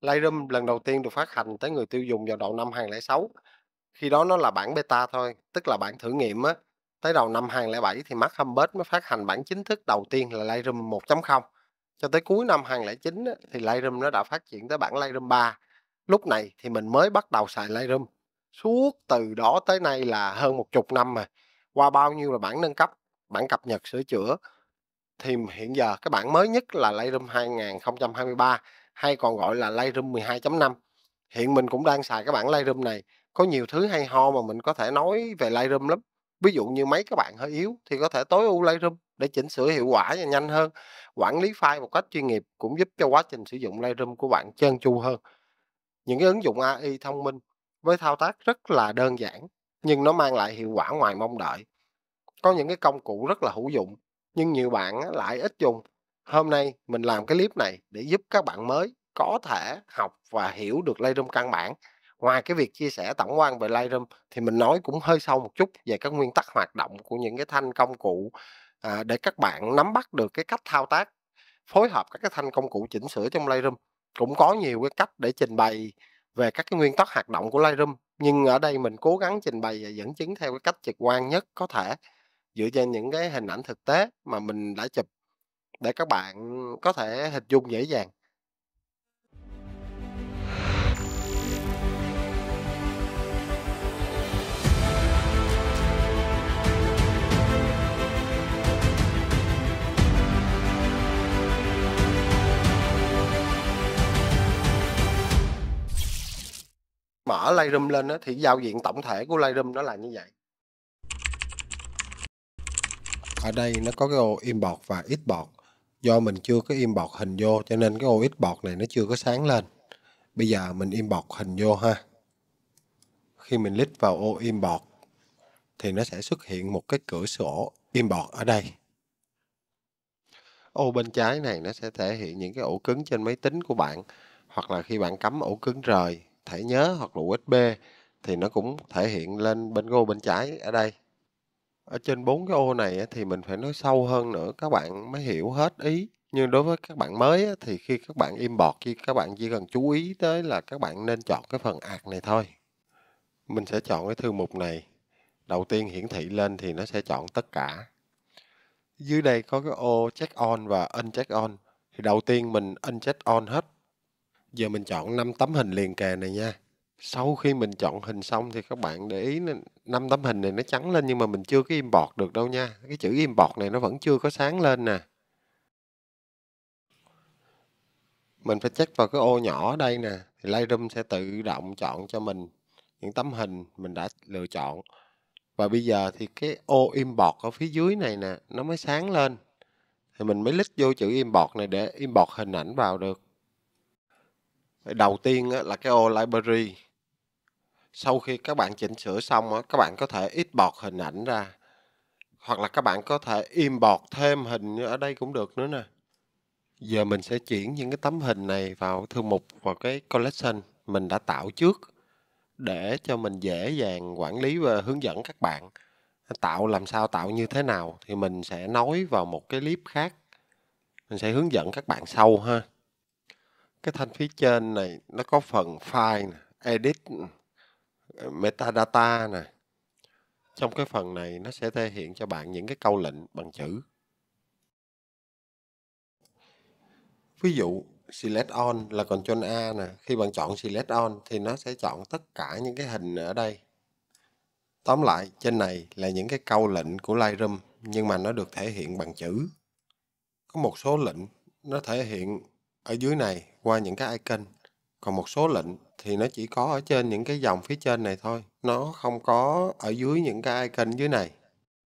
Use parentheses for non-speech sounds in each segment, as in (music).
Lightroom lần đầu tiên được phát hành tới người tiêu dùng vào đầu năm 2006. Khi đó nó là bản beta thôi, tức là bản thử nghiệm á. Tới đầu năm 2007 thì Mark Humbert mới phát hành bản chính thức đầu tiên là Lightroom 1.0. Cho tới cuối năm 2009 á, thì Lightroom nó đã phát triển tới bản Lightroom 3. Lúc này thì mình mới bắt đầu xài Lightroom. Suốt từ đó tới nay là hơn một chục năm mà. Qua bao nhiêu là bản nâng cấp, bản cập nhật sửa chữa. Thì hiện giờ cái bản mới nhất là Lightroom 2023 hay còn gọi là Lightroom 12.5 hiện mình cũng đang xài các bản Lightroom này có nhiều thứ hay ho mà mình có thể nói về Lightroom lắm ví dụ như mấy các bạn hơi yếu thì có thể tối ưu Lightroom để chỉnh sửa hiệu quả và nhanh hơn quản lý file một cách chuyên nghiệp cũng giúp cho quá trình sử dụng Lightroom của bạn trơn tru hơn những cái ứng dụng AI thông minh với thao tác rất là đơn giản nhưng nó mang lại hiệu quả ngoài mong đợi có những cái công cụ rất là hữu dụng nhưng nhiều bạn lại ít dùng Hôm nay mình làm cái clip này để giúp các bạn mới có thể học và hiểu được Lightroom căn bản. Ngoài cái việc chia sẻ tổng quan về Lightroom thì mình nói cũng hơi sâu một chút về các nguyên tắc hoạt động của những cái thanh công cụ à, để các bạn nắm bắt được cái cách thao tác phối hợp các cái thanh công cụ chỉnh sửa trong Lightroom. Cũng có nhiều cái cách để trình bày về các cái nguyên tắc hoạt động của Lightroom nhưng ở đây mình cố gắng trình bày và dẫn chứng theo cái cách trực quan nhất có thể dựa trên những cái hình ảnh thực tế mà mình đã chụp để các bạn có thể hình dung dễ dàng. mở Lightroom lên đó, thì giao diện tổng thể của Lightroom nó là như vậy. Ở đây nó có cái ô import và export do mình chưa có im bọt hình vô cho nên cái ô ít bọt này nó chưa có sáng lên bây giờ mình im bọt hình vô ha khi mình click vào ô im bọt thì nó sẽ xuất hiện một cái cửa sổ im bọt ở đây ô bên trái này nó sẽ thể hiện những cái ổ cứng trên máy tính của bạn hoặc là khi bạn cắm ổ cứng rời thẻ nhớ hoặc là USB thì nó cũng thể hiện lên bên gô bên trái ở đây ở trên bốn cái ô này thì mình phải nói sâu hơn nữa các bạn mới hiểu hết ý nhưng đối với các bạn mới thì khi các bạn im bọt thì các bạn chỉ cần chú ý tới là các bạn nên chọn cái phần ạc này thôi mình sẽ chọn cái thư mục này đầu tiên hiển thị lên thì nó sẽ chọn tất cả dưới đây có cái ô check on và uncheck on thì đầu tiên mình uncheck on hết giờ mình chọn năm tấm hình liền kề này nha sau khi mình chọn hình xong thì các bạn để ý năm tấm hình này nó trắng lên nhưng mà mình chưa có import được đâu nha cái chữ import này nó vẫn chưa có sáng lên nè mình phải check vào cái ô nhỏ đây nè thì Lightroom sẽ tự động chọn cho mình những tấm hình mình đã lựa chọn và bây giờ thì cái ô import ở phía dưới này nè nó mới sáng lên thì mình mới lít vô chữ import này để import hình ảnh vào được đầu tiên là cái ô library sau khi các bạn chỉnh sửa xong các bạn có thể ít bọt hình ảnh ra hoặc là các bạn có thể im bọt thêm hình ở đây cũng được nữa nè giờ mình sẽ chuyển những cái tấm hình này vào thư mục vào cái collection mình đã tạo trước để cho mình dễ dàng quản lý và hướng dẫn các bạn tạo làm sao tạo như thế nào thì mình sẽ nói vào một cái clip khác mình sẽ hướng dẫn các bạn sau ha cái thanh phía trên này nó có phần file edit Ờ, metadata nè trong cái phần này nó sẽ thể hiện cho bạn những cái câu lệnh bằng chữ ví dụ select on là Ctrl A nè khi bạn chọn select on thì nó sẽ chọn tất cả những cái hình ở đây tóm lại trên này là những cái câu lệnh của Lightroom nhưng mà nó được thể hiện bằng chữ có một số lệnh nó thể hiện ở dưới này qua những cái icon còn một số lệnh thì nó chỉ có ở trên những cái dòng phía trên này thôi nó không có ở dưới những cái icon dưới này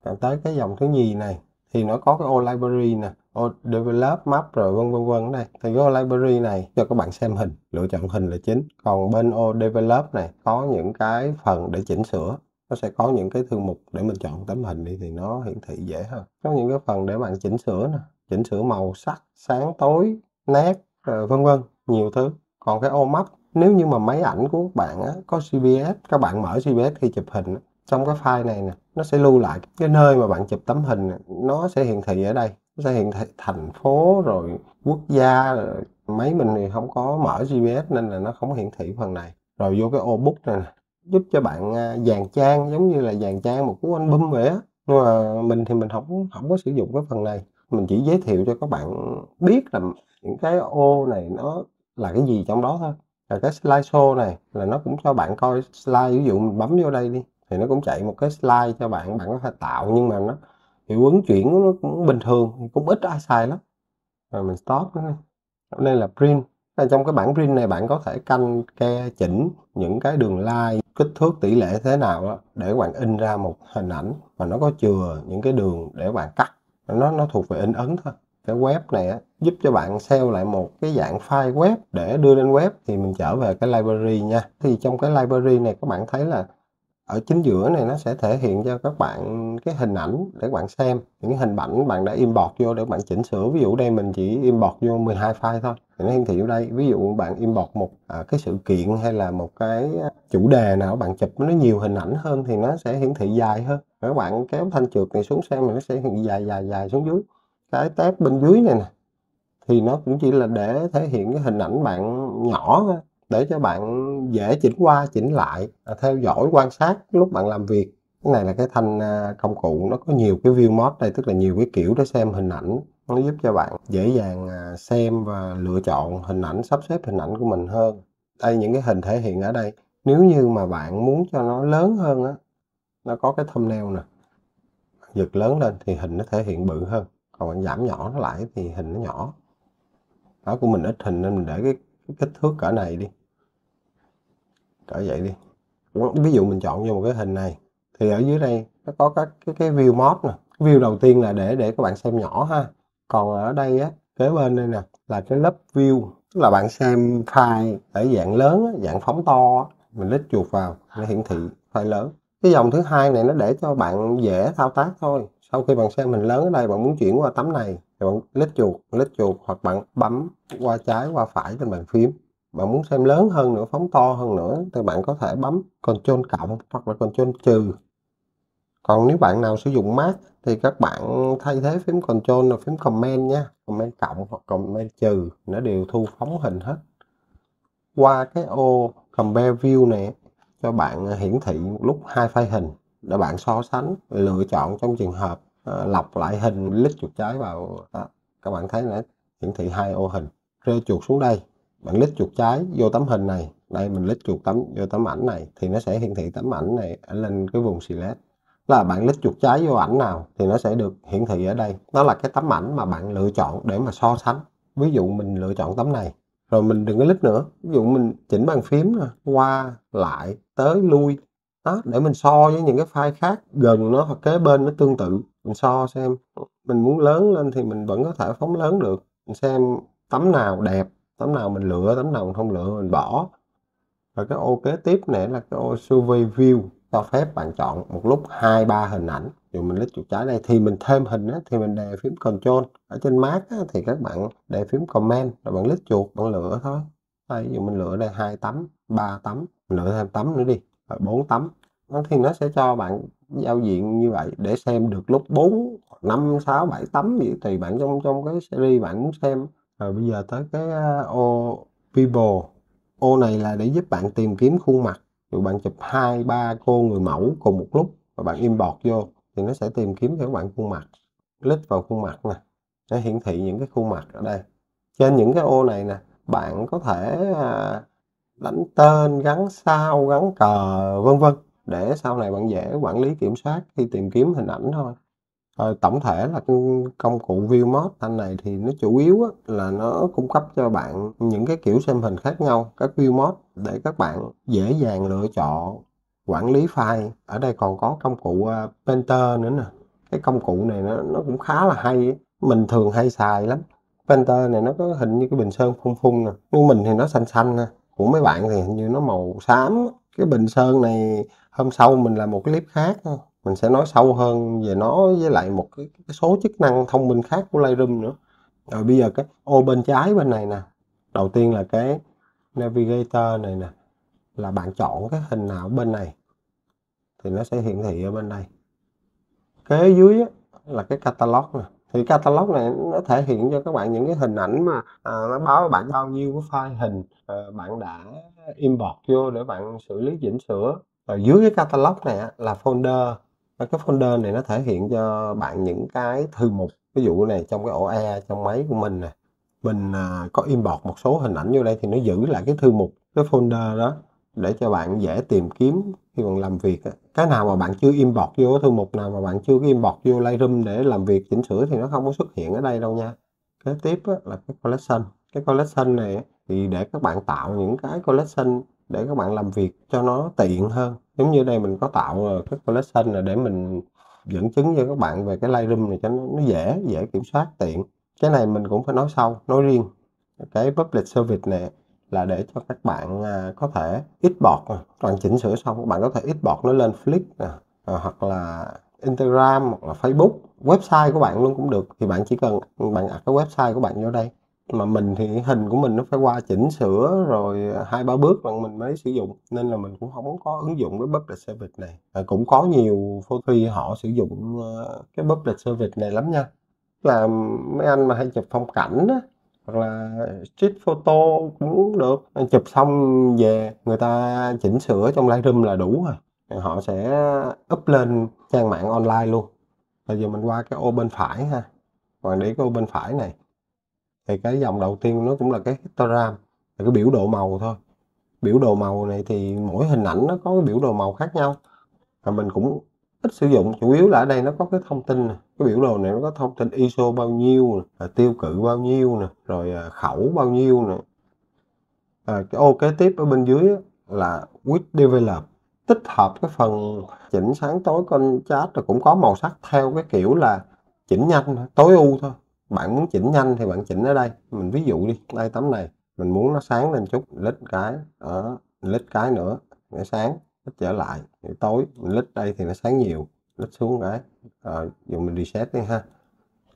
rồi tới cái dòng thứ nhì này thì nó có cái ô library nè ô develop map rồi vân vân vân đây thì cái ô library này cho các bạn xem hình lựa chọn hình là chính còn bên ô develop này có những cái phần để chỉnh sửa nó sẽ có những cái thư mục để mình chọn tấm hình đi thì nó hiển thị dễ hơn có những cái phần để bạn chỉnh sửa nè chỉnh sửa màu sắc sáng tối nét vân vân nhiều thứ còn cái ô map nếu như mà máy ảnh của các bạn á, có GPS các bạn mở GPS khi chụp hình trong cái file này nè nó sẽ lưu lại cái nơi mà bạn chụp tấm hình nè, nó sẽ hiển thị ở đây nó sẽ hiển thị thành phố rồi quốc gia rồi. máy mình thì không có mở GPS nên là nó không hiển thị phần này rồi vô cái ô bút này nè giúp cho bạn à, dàn trang giống như là dàn trang một cuốn album vậy á nhưng mà mình thì mình không không có sử dụng cái phần này mình chỉ giới thiệu cho các bạn biết là những cái ô này nó là cái gì trong đó thôi là cái show này là nó cũng cho bạn coi slide ví dụ mình bấm vô đây đi thì nó cũng chạy một cái slide cho bạn bạn có thể tạo nhưng mà nó hiệu ứng chuyển nó cũng bình thường cũng ít ai xài lắm rồi mình stop nó nên là print là trong cái bản print này bạn có thể canh ke chỉnh những cái đường line kích thước tỷ lệ thế nào đó để bạn in ra một hình ảnh mà nó có chừa những cái đường để bạn cắt nó nó thuộc về in ấn thôi cái web này á, giúp cho bạn sale lại một cái dạng file web để đưa lên web thì mình trở về cái library nha thì trong cái library này các bạn thấy là ở chính giữa này nó sẽ thể hiện cho các bạn cái hình ảnh để bạn xem những cái hình ảnh bạn đã import vô để bạn chỉnh sửa ví dụ đây mình chỉ import vô 12 file thôi thì nó hiển thị ở đây ví dụ bạn import một à, cái sự kiện hay là một cái chủ đề nào bạn chụp nó nhiều hình ảnh hơn thì nó sẽ hiển thị dài hơn các bạn kéo thanh trượt này xuống xem thì nó sẽ hiện dài dài dài xuống dưới cái tab bên dưới này nè thì nó cũng chỉ là để thể hiện cái hình ảnh bạn nhỏ để cho bạn dễ chỉnh qua chỉnh lại à, theo dõi quan sát lúc bạn làm việc cái này là cái thanh à, công cụ nó có nhiều cái view mode đây tức là nhiều cái kiểu để xem hình ảnh nó giúp cho bạn dễ dàng à, xem và lựa chọn hình ảnh sắp xếp hình ảnh của mình hơn đây những cái hình thể hiện ở đây nếu như mà bạn muốn cho nó lớn hơn á nó có cái thumbnail nè giật lớn lên thì hình nó thể hiện bự hơn còn bạn giảm nhỏ nó lại thì hình nó nhỏ đó của mình ít hình nên mình để cái, cái kích thước cỡ này đi cỡ vậy đi ví dụ mình chọn vô một cái hình này thì ở dưới đây nó có các cái, cái view mod nè view đầu tiên là để để các bạn xem nhỏ ha còn ở đây á kế bên đây nè là cái lớp view tức là bạn xem file ở dạng lớn á, dạng phóng to á. mình lít chuột vào nó hiển thị file lớn cái dòng thứ hai này nó để cho bạn dễ thao tác thôi sau khi bạn xem hình lớn ở đây bạn muốn chuyển qua tấm này thì bạn lít chuột lít chuột hoặc bạn bấm qua trái qua phải trên bàn phím bạn muốn xem lớn hơn nữa phóng to hơn nữa thì bạn có thể bấm Ctrl cộng hoặc là Ctrl trừ còn nếu bạn nào sử dụng Mac thì các bạn thay thế phím Ctrl là phím Comment nha Comment cộng hoặc Comment trừ nó đều thu phóng hình hết qua cái ô Compare View này cho bạn hiển thị một lúc hai file hình để bạn so sánh lựa chọn trong trường hợp à, lọc lại hình lít chuột trái vào à, các bạn thấy nó hiển thị hai ô hình rơi chuột xuống đây bạn lít chuột trái vô tấm hình này đây mình lít chuột tấm vô tấm ảnh này thì nó sẽ hiển thị tấm ảnh này ở lên cái vùng select là bạn lít chuột trái vô ảnh nào thì nó sẽ được hiển thị ở đây nó là cái tấm ảnh mà bạn lựa chọn để mà so sánh ví dụ mình lựa chọn tấm này rồi mình đừng có lít nữa ví dụ mình chỉnh bàn phím qua lại tới lui đó để mình so với những cái file khác gần nó hoặc kế bên nó tương tự mình so xem mình muốn lớn lên thì mình vẫn có thể phóng lớn được mình xem tấm nào đẹp tấm nào mình lựa tấm nào mình không lựa mình bỏ và cái ô kế tiếp này là cái ô survey view cho phép bạn chọn một lúc hai ba hình ảnh dù mình lít chuột trái đây thì mình thêm hình á, thì mình đè phím control ở trên mac á, thì các bạn đè phím comment rồi bạn lít chuột bạn lựa thôi đây dù mình lựa đây hai tấm ba tấm lựa thêm tấm nữa đi và 4 tấm thì nó sẽ cho bạn giao diện như vậy để xem được lúc 4 5 6 7 tấm gì thì bạn trong trong cái series bạn muốn xem rồi bây giờ tới cái ờ, ô people ô này là để giúp bạn tìm kiếm khuôn mặt rồi bạn chụp hai ba cô người mẫu cùng một lúc và bạn import vô thì nó sẽ tìm kiếm cho bạn khuôn mặt click vào khuôn mặt nè nó hiển thị những cái khuôn mặt ở đây trên những cái ô này nè bạn có thể à, đánh tên gắn sao gắn cờ vân vân để sau này bạn dễ quản lý kiểm soát khi tìm kiếm hình ảnh thôi Rồi ờ, tổng thể là công cụ view mode anh này thì nó chủ yếu là nó cung cấp cho bạn những cái kiểu xem hình khác nhau các view mode để các bạn dễ dàng lựa chọn quản lý file ở đây còn có công cụ ờ, Painter nữa nè cái công cụ này nó, nó cũng khá là hay mình thường hay xài lắm Painter này nó có hình như cái bình sơn phun phun nè nhưng mình thì nó xanh xanh nè của mấy bạn thì hình như nó màu xám cái bình sơn này hôm sau mình làm một cái clip khác mình sẽ nói sâu hơn về nó với lại một cái, cái số chức năng thông minh khác của Lightroom nữa rồi bây giờ cái ô bên trái bên này nè đầu tiên là cái navigator này nè là bạn chọn cái hình nào bên này thì nó sẽ hiển thị ở bên đây kế dưới là cái catalog nè thì catalog này nó thể hiện cho các bạn những cái hình ảnh mà à, nó báo bạn bao nhiêu cái file hình à, bạn đã import vô để bạn xử lý chỉnh sửa và dưới cái catalog này là folder và cái folder này nó thể hiện cho bạn những cái thư mục ví dụ này trong cái ổ e trong máy của mình nè mình à, có import một số hình ảnh vô đây thì nó giữ lại cái thư mục cái folder đó để cho bạn dễ tìm kiếm khi bạn làm việc cái nào mà bạn chưa import vô thư mục nào mà bạn chưa import vô Lightroom để làm việc chỉnh sửa thì nó không có xuất hiện ở đây đâu nha kế tiếp là cái collection cái collection này thì để các bạn tạo những cái collection để các bạn làm việc cho nó tiện hơn giống như đây mình có tạo ờ, cái collection là để mình dẫn chứng cho các bạn về cái Lightroom này cho nó, dễ dễ kiểm soát tiện cái này mình cũng phải nói sau nói riêng cái public service này là để cho các bạn à, có thể bọt, bạn chỉnh sửa xong các bạn có thể bọt nó lên Flick nè à, hoặc là Instagram hoặc là Facebook website của bạn luôn cũng được thì bạn chỉ cần bạn đặt cái website của bạn vô đây mà mình thì hình của mình nó phải qua chỉnh sửa rồi hai ba bước bằng mình mới sử dụng nên là mình cũng không có ứng dụng cái public service này à, cũng có nhiều photo họ sử dụng ờ, cái public service này lắm nha là mấy anh mà hay chụp phong cảnh á hoặc là street photo cũng được chụp xong về người ta chỉnh sửa trong Lightroom là đủ rồi họ sẽ up lên trang mạng online luôn bây giờ mình qua cái ô bên phải ha bạn để cái ô bên phải này thì cái dòng đầu tiên nó cũng là cái histogram là cái biểu đồ màu thôi biểu đồ màu này thì mỗi hình ảnh nó có cái biểu đồ màu khác nhau và mình cũng ít sử dụng chủ yếu là ở đây nó có cái thông tin này cái biểu đồ này nó có thông tin ISO bao nhiêu nè, à, tiêu cự bao nhiêu nè rồi à, khẩu bao nhiêu nè à, cái ô kế tiếp ở bên dưới là with develop tích hợp cái phần chỉnh sáng tối con chat rồi cũng có màu sắc theo cái kiểu là chỉnh nhanh tối ưu thôi bạn muốn chỉnh nhanh thì bạn chỉnh ở đây mình ví dụ đi đây tấm này mình muốn nó sáng lên chút lít cái ở lít cái nữa để sáng nó trở lại để tối mình lít đây thì nó sáng nhiều lít xuống cái rồi ờ, giờ mình reset đi ha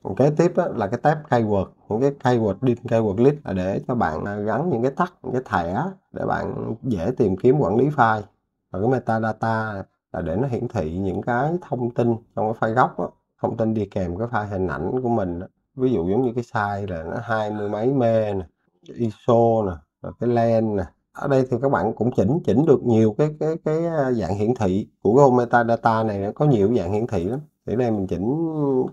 còn kế tiếp á, là cái tab keyword những cái keyword din keyword list là để cho bạn à, gắn những cái tắt những cái thẻ để bạn dễ tìm kiếm quản lý file và cái metadata là để nó hiển thị những cái thông tin trong cái file gốc đó, thông tin đi kèm cái file hình ảnh của mình đó. ví dụ giống như cái size là nó hai mươi mấy mê nè ISO nè rồi cái len nè ở đây thì các bạn cũng chỉnh chỉnh được nhiều cái cái cái à, dạng hiển thị của Google metadata này nó có nhiều dạng hiển thị lắm thì đây mình chỉnh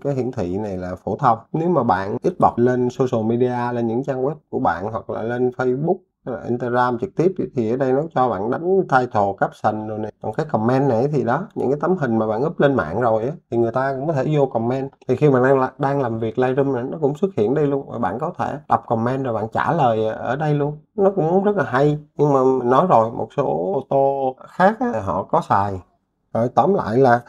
cái hiển thị này là phổ thông nếu mà bạn ít bọc lên social media lên những trang web của bạn hoặc là lên facebook là Instagram trực tiếp thì ở đây nó cho bạn đánh title caption rồi này còn cái comment này thì đó những cái tấm hình mà bạn up lên mạng rồi á thì người ta cũng có thể vô comment thì khi mà đang đang làm việc Lightroom này nó cũng xuất hiện đây luôn bạn có thể đọc comment rồi bạn trả lời ở đây luôn nó cũng rất là hay nhưng mà nói rồi một số ô tô khác á, họ có xài rồi tóm lại là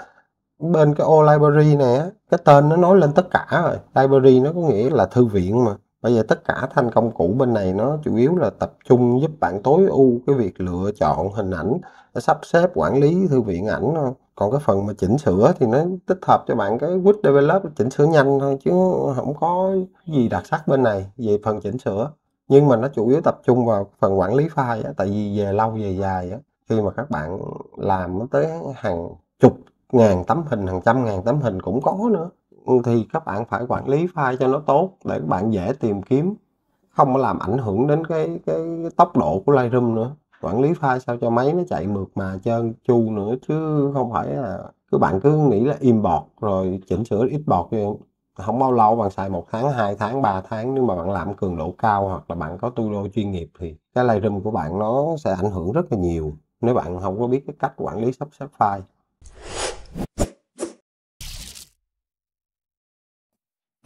bên cái ô library này á cái tên nó nói lên tất cả rồi library nó có nghĩa là thư viện mà bây giờ tất cả thanh công cụ bên này nó chủ yếu là tập trung giúp bạn tối ưu cái việc lựa chọn hình ảnh sắp xếp quản lý thư viện ảnh thôi còn cái phần mà chỉnh sửa thì nó tích hợp cho bạn cái quick develop chỉnh sửa nhanh thôi chứ không có gì đặc sắc bên này về phần chỉnh sửa nhưng mà nó chủ yếu tập trung vào phần quản lý file á, tại vì về lâu về dài á, khi mà các bạn làm tới hàng chục Dạ. ngàn tấm hình hàng trăm ngàn tấm hình cũng có nữa ừ, thì các bạn phải quản lý file cho nó tốt để các bạn dễ tìm kiếm không có làm ảnh hưởng đến cái cái tốc độ của Lightroom nữa quản lý file sao cho máy nó chạy mượt mà trơn chu nữa chứ không phải là cứ bạn cứ nghĩ là im bọt rồi chỉnh sửa ít bọt không bao lâu bạn xài một tháng 2 tháng 3 tháng nhưng mà bạn làm cường độ cao hoặc là bạn có tu đô chuyên nghiệp thì cái Lightroom của bạn nó sẽ ảnh hưởng rất là nhiều nếu bạn không có biết cái cách quản lý sắp xếp file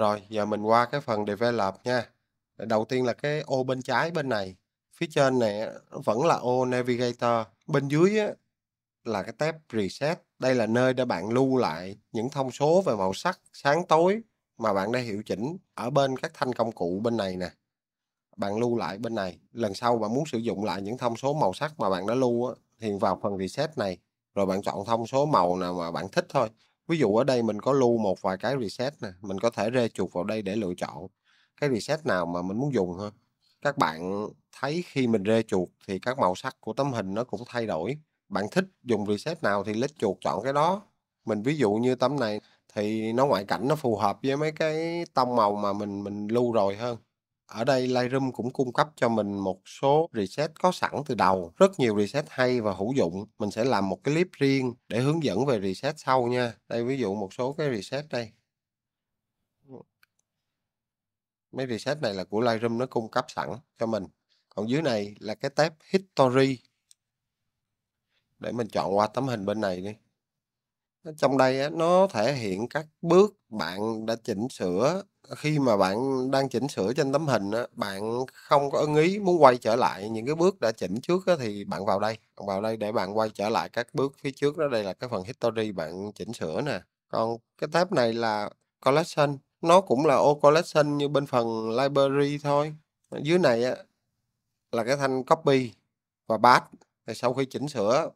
Rồi, giờ mình qua cái phần develop nha. Đầu tiên là cái ô bên trái bên này. Phía trên này vẫn là ô Navigator. Bên dưới là cái tab Reset. Đây là nơi để bạn lưu lại những thông số về màu sắc, sáng tối mà bạn đã hiệu chỉnh ở bên các thanh công cụ bên này nè. Bạn lưu lại bên này. Lần sau bạn muốn sử dụng lại những thông số màu sắc mà bạn đã lưu thì vào phần Reset này. Rồi bạn chọn thông số màu nào mà bạn thích thôi ví dụ ở đây mình có lưu một vài cái reset nè mình có thể rê chuột vào đây để lựa chọn cái reset nào mà mình muốn dùng ha các bạn thấy khi mình rê chuột thì các màu sắc của tấm hình nó cũng thay đổi bạn thích dùng reset nào thì lít chuột chọn cái đó mình ví dụ như tấm này thì nó ngoại cảnh nó phù hợp với mấy cái tông màu mà mình mình lưu rồi hơn ở đây Lightroom cũng cung cấp cho mình một số reset có sẵn từ đầu rất nhiều reset hay và hữu dụng mình sẽ làm một cái clip riêng để hướng dẫn về reset sau nha đây ví dụ một số cái reset đây mấy reset này là của Lightroom nó cung cấp sẵn cho mình còn dưới này là cái tab history để mình chọn qua tấm hình bên này đi trong đây nó thể hiện các bước bạn đã chỉnh sửa. Khi mà bạn đang chỉnh sửa trên tấm hình bạn không có ưng ý muốn quay trở lại những cái bước đã chỉnh trước thì bạn vào đây, bạn vào đây để bạn quay trở lại các bước phía trước đó. Đây là cái phần history bạn chỉnh sửa nè. Còn cái tab này là collection, nó cũng là ô collection như bên phần library thôi. dưới này là cái thanh copy và paste. sau khi chỉnh sửa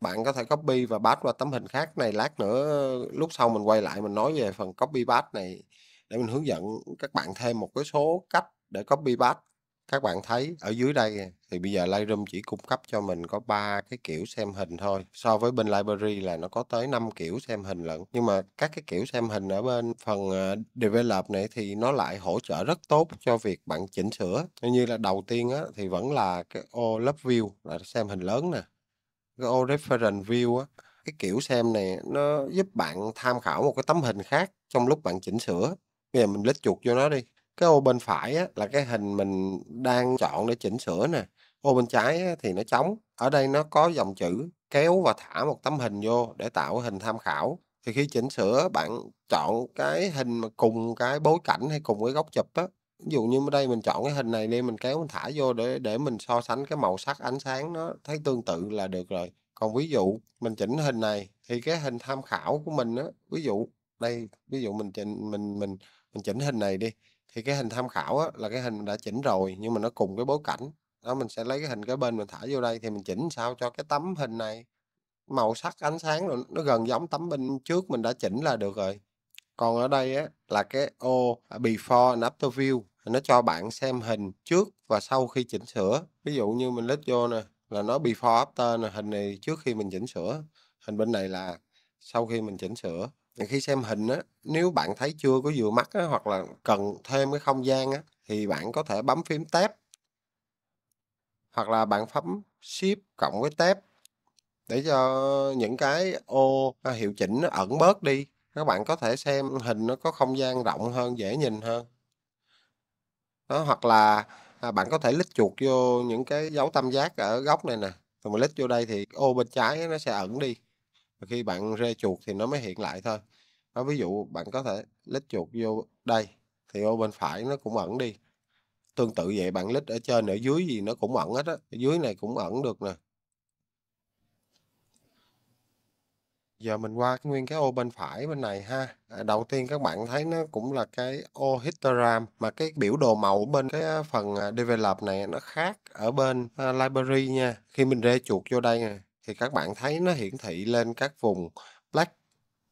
bạn có thể copy và paste qua tấm hình khác này lát nữa lúc sau mình quay lại mình nói về phần copy paste này để mình hướng dẫn các bạn thêm một cái số cách để copy paste các bạn thấy ở dưới đây thì bây giờ Lightroom chỉ cung cấp cho mình có ba cái kiểu xem hình thôi so với bên library là nó có tới 5 kiểu xem hình lận nhưng mà các cái kiểu xem hình ở bên phần ờ, develop này thì nó lại hỗ trợ rất tốt cho việc bạn chỉnh sửa như là đầu tiên á, thì vẫn là cái ô lớp view là xem hình lớn nè Go Reference View á, cái kiểu xem này nó giúp bạn tham khảo một cái tấm hình khác trong lúc bạn chỉnh sửa. Bây giờ mình lít chuột vô nó đi. Cái ô bên phải á, là cái hình mình đang chọn để chỉnh sửa nè. Ô bên trái á, thì nó trống. Ở đây nó có dòng chữ kéo và thả một tấm hình vô để tạo hình tham khảo. Thì khi chỉnh sửa bạn chọn cái hình mà cùng cái bối cảnh hay cùng cái góc chụp á Ví dụ như ở đây mình chọn cái hình này đi, mình kéo mình thả vô để để mình so sánh cái màu sắc, ánh sáng nó thấy tương tự là được rồi. Còn ví dụ mình chỉnh hình này thì cái hình tham khảo của mình á, ví dụ đây, ví dụ mình chỉnh mình mình mình chỉnh hình này đi thì cái hình tham khảo á, là cái hình mình đã chỉnh rồi nhưng mà nó cùng cái bối cảnh. Đó mình sẽ lấy cái hình cái bên mình thả vô đây thì mình chỉnh sao cho cái tấm hình này màu sắc ánh sáng rồi nó gần giống tấm bên trước mình đã chỉnh là được rồi còn ở đây á là cái ô à, before and after view nó cho bạn xem hình trước và sau khi chỉnh sửa ví dụ như mình click vô nè là nó before after nè hình này trước khi mình chỉnh sửa hình bên này là sau khi mình chỉnh sửa thì khi xem hình á nếu bạn thấy chưa có vừa mắt á, hoặc là cần thêm cái không gian á, thì bạn có thể bấm phím tab hoặc là bạn phấm shift cộng với tab để cho những cái ô à, hiệu chỉnh nó ẩn bớt đi các bạn có thể xem hình nó có không gian rộng hơn dễ nhìn hơn đó hoặc là à, bạn có thể lít chuột vô những cái dấu tam giác ở góc này nè rồi mà lít vô đây thì ô bên trái nó sẽ ẩn đi và khi bạn rê chuột thì nó mới hiện lại thôi đó, ví dụ bạn có thể lít chuột vô đây thì ô bên phải nó cũng ẩn đi tương tự vậy bạn lít ở trên ở dưới gì nó cũng ẩn hết á dưới này cũng ẩn được nè Giờ mình qua cái nguyên cái ô bên phải bên này ha. À, đầu tiên các bạn thấy nó cũng là cái ô histogram mà cái biểu đồ màu bên cái à, phần à, develop này nó khác ở bên uh, library nha. Khi mình rê chuột vô đây nè thì các bạn thấy nó hiển thị lên các vùng black,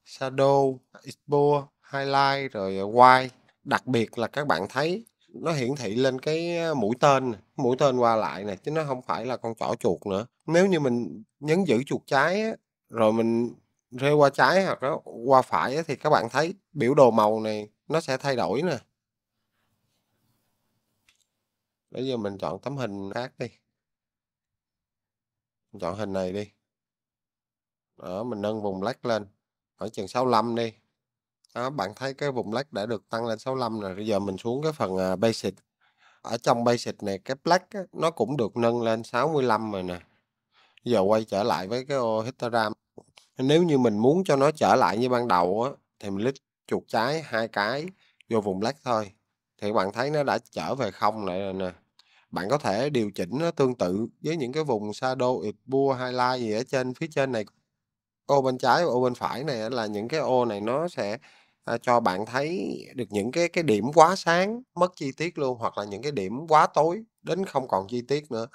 shadow, explore, highlight rồi white. Đặc biệt là các bạn thấy nó hiển thị lên cái mũi tên mũi tên qua lại này chứ nó không phải là con trỏ chuột nữa nếu như mình nhấn giữ chuột trái rồi mình rê qua trái hoặc đó qua phải thì các bạn thấy biểu đồ màu này nó sẽ thay đổi nè bây giờ mình chọn tấm hình khác đi mình chọn hình này đi đó mình nâng vùng lách lên khoảng chừng 65 đi đó bạn thấy cái vùng lách đã được tăng lên 65 rồi bây giờ mình xuống cái phần à, basic ở trong basic này cái black nó cũng được nâng lên 65 rồi nè giờ quay trở lại với cái histogram nếu như mình muốn cho nó trở lại như ban đầu á thì mình lít chuột trái hai cái vô vùng lát thôi thì bạn thấy nó đã trở về không lại rồi nè bạn có thể điều chỉnh nó tương tự với những cái vùng shadow bua highlight gì ở trên phía trên này ô bên trái và ô bên phải này là những cái ô này nó sẽ à, cho bạn thấy được những cái cái điểm quá sáng mất chi tiết luôn hoặc là những cái điểm quá tối đến không còn chi tiết nữa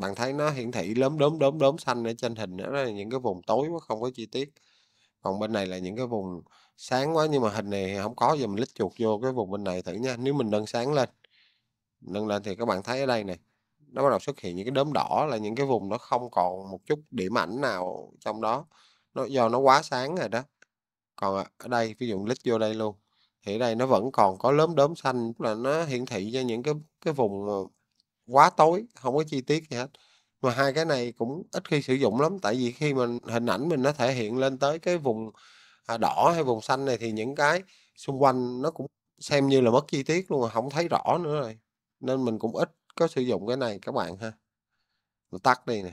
bạn thấy nó hiển thị lớn đốm đốm đốm xanh ở trên hình đó là những cái vùng tối quá không có chi tiết còn bên này là những cái vùng sáng quá nhưng mà hình này không có giờ mình lít chuột vô cái vùng bên này thử nha nếu mình nâng sáng lên nâng lên thì các bạn thấy ở đây này nó bắt đầu xuất hiện những cái đốm đỏ là những cái vùng nó không còn một chút điểm ảnh nào trong đó nó do nó quá sáng rồi đó còn à, ở đây ví dụ lít vô đây luôn thì ở đây nó vẫn còn có lớm đốm xanh là nó hiển thị cho những cái cái vùng ờ, quá tối không có chi tiết gì hết mà hai cái này cũng ít khi sử dụng lắm tại vì khi mình hình ảnh mình nó thể hiện lên tới cái vùng à, đỏ hay vùng xanh này thì những cái xung quanh nó cũng xem như là mất chi tiết luôn không thấy rõ nữa rồi nên mình cũng ít có sử dụng cái này các bạn ha mình tắt đi nè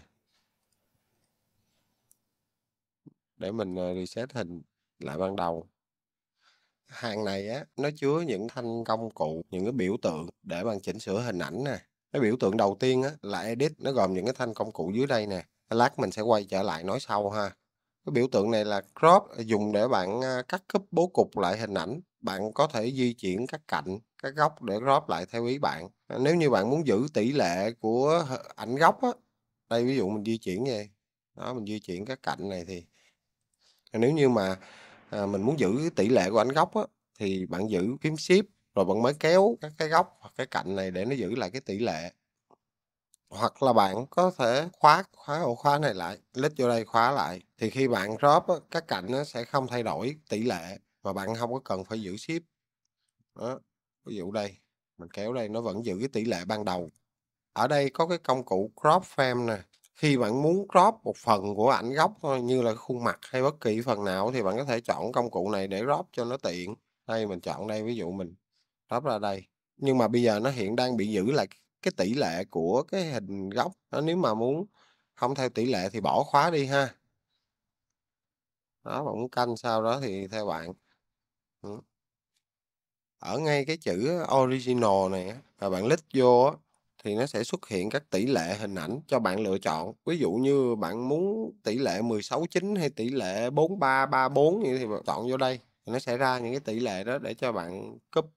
để mình ờ, reset hình lại ban đầu hàng này á nó chứa những thanh công cụ những cái biểu tượng để bạn chỉnh sửa hình ảnh nè cái biểu tượng đầu tiên á, là edit nó gồm những cái thanh công cụ dưới đây nè lát mình sẽ quay trở lại nói sau ha cái biểu tượng này là crop dùng để bạn à, cắt cúp bố cục lại hình ảnh bạn có thể di chuyển các cạnh các góc để crop lại theo ý bạn à, nếu như bạn muốn giữ tỷ lệ của ảnh góc á đây ví dụ mình di chuyển vậy đó mình di chuyển các cạnh này thì à, nếu như mà mình muốn giữ tỷ lệ của ảnh góc á thì bạn giữ phím shift rồi bạn mới kéo các cái góc hoặc cái cạnh này để nó giữ lại cái tỷ lệ hoặc là bạn có thể khóa khóa ổ khóa này lại lít vô đây khóa lại thì khi bạn drop các cạnh nó sẽ không thay đổi tỷ lệ mà bạn không có cần phải giữ ship đó ví dụ đây mình kéo đây nó vẫn giữ cái tỷ lệ ban đầu ở đây có cái công cụ crop frame nè khi bạn muốn crop một phần của ảnh góc như là khuôn mặt hay bất kỳ phần nào thì bạn có thể chọn công cụ này để crop cho nó tiện đây mình chọn đây ví dụ mình lắp ra đây nhưng mà bây giờ nó hiện đang bị giữ lại cái tỷ lệ của cái hình góc đó, nếu mà muốn không theo tỷ lệ thì bỏ khóa đi ha đó bạn canh sau đó thì theo bạn ừ. ở ngay cái chữ original này và bạn lít vô thì nó sẽ xuất hiện các tỷ lệ hình ảnh cho bạn lựa chọn ví dụ như bạn muốn tỷ lệ 169 hay tỷ lệ 4334 như thì bạn chọn vô đây thì nó sẽ ra những cái tỷ lệ đó để cho bạn cúp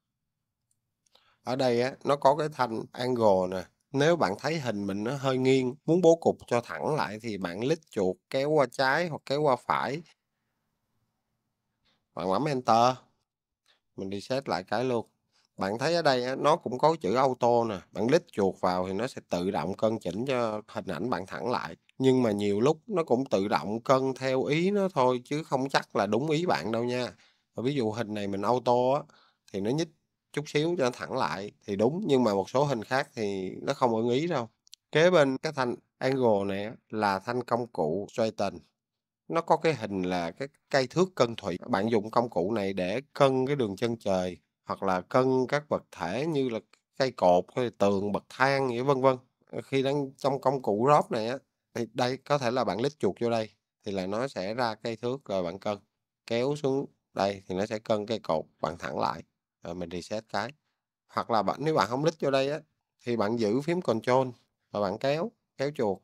ở đây á nó có cái thanh angle nè nếu bạn thấy hình mình nó hơi nghiêng muốn bố cục cho thẳng lại thì bạn lít chuột kéo qua trái hoặc kéo qua phải bạn bấm enter mình đi xét lại cái luôn bạn thấy ở đây á nó cũng có chữ auto nè bạn lít chuột vào thì nó sẽ tự động cân chỉnh cho hình ảnh bạn thẳng lại nhưng mà nhiều lúc nó cũng tự động cân theo ý nó thôi chứ không chắc là đúng ý bạn đâu nha ví dụ hình này mình auto á thì nó nhích chút xíu cho nó thẳng lại thì đúng nhưng mà một số hình khác thì nó không ưng ý đâu kế bên cái thanh angle này là thanh công cụ xoay straighten nó có cái hình là cái cây thước cân thủy bạn dùng công cụ này để cân cái đường chân trời hoặc là cân các vật thể như là cây cột hay tường bậc thang nghĩa vân vân khi đang trong công cụ rót này á thì đây có thể là bạn lít chuột vô đây thì là nó sẽ ra cây thước rồi bạn cân kéo xuống đây thì nó sẽ cân cây cột bạn thẳng lại rồi ờ, mình reset cái hoặc là bạn nếu bạn không lít vô đây á thì bạn giữ phím control và bạn kéo kéo chuột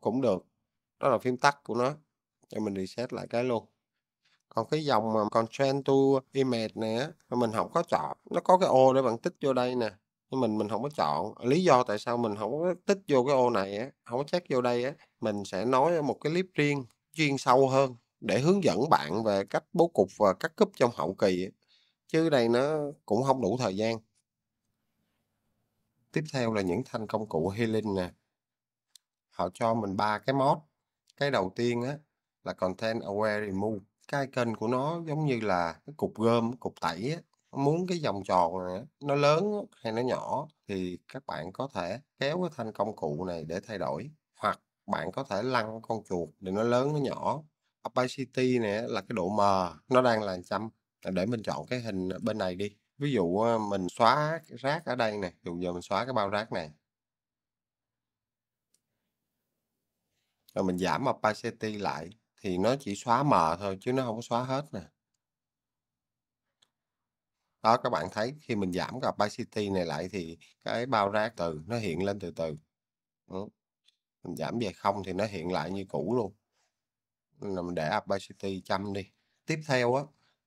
cũng được đó là phím tắt của nó cho mình reset lại cái luôn còn cái dòng mà control to image này á mình không có chọn nó có cái ô để bạn tích vô đây nè nhưng mình mình không có chọn lý do tại sao mình không có tích vô cái ô này á không có check vô đây á mình sẽ nói một cái clip riêng chuyên sâu hơn để hướng dẫn bạn về cách bố cục và cắt cúp trong hậu kỳ chứ đây nó cũng không đủ thời gian tiếp theo là những thanh công cụ healing nè họ cho mình ba cái mod cái đầu tiên á là content aware remove cái kênh của nó giống như là cái cục gom cục tẩy á muốn cái vòng tròn này nó lớn hay nó nhỏ thì các bạn có thể kéo cái thanh công cụ này để thay đổi hoặc bạn có thể lăn con chuột để nó lớn nó nhỏ opacity này là cái độ mờ nó đang là trăm Ờ, để mình chọn cái hình bên này đi ví dụ ờ, mình xóa rác ở đây nè ví giờ mình xóa cái bao rác này rồi mình giảm opacity lại thì nó chỉ xóa mờ thôi chứ nó không có xóa hết nè đó các bạn thấy khi mình giảm cái opacity này lại thì cái bao rác từ nó hiện lên từ từ mình giảm về không thì nó hiện lại như cũ luôn nên là mình để opacity trăm đi tiếp theo á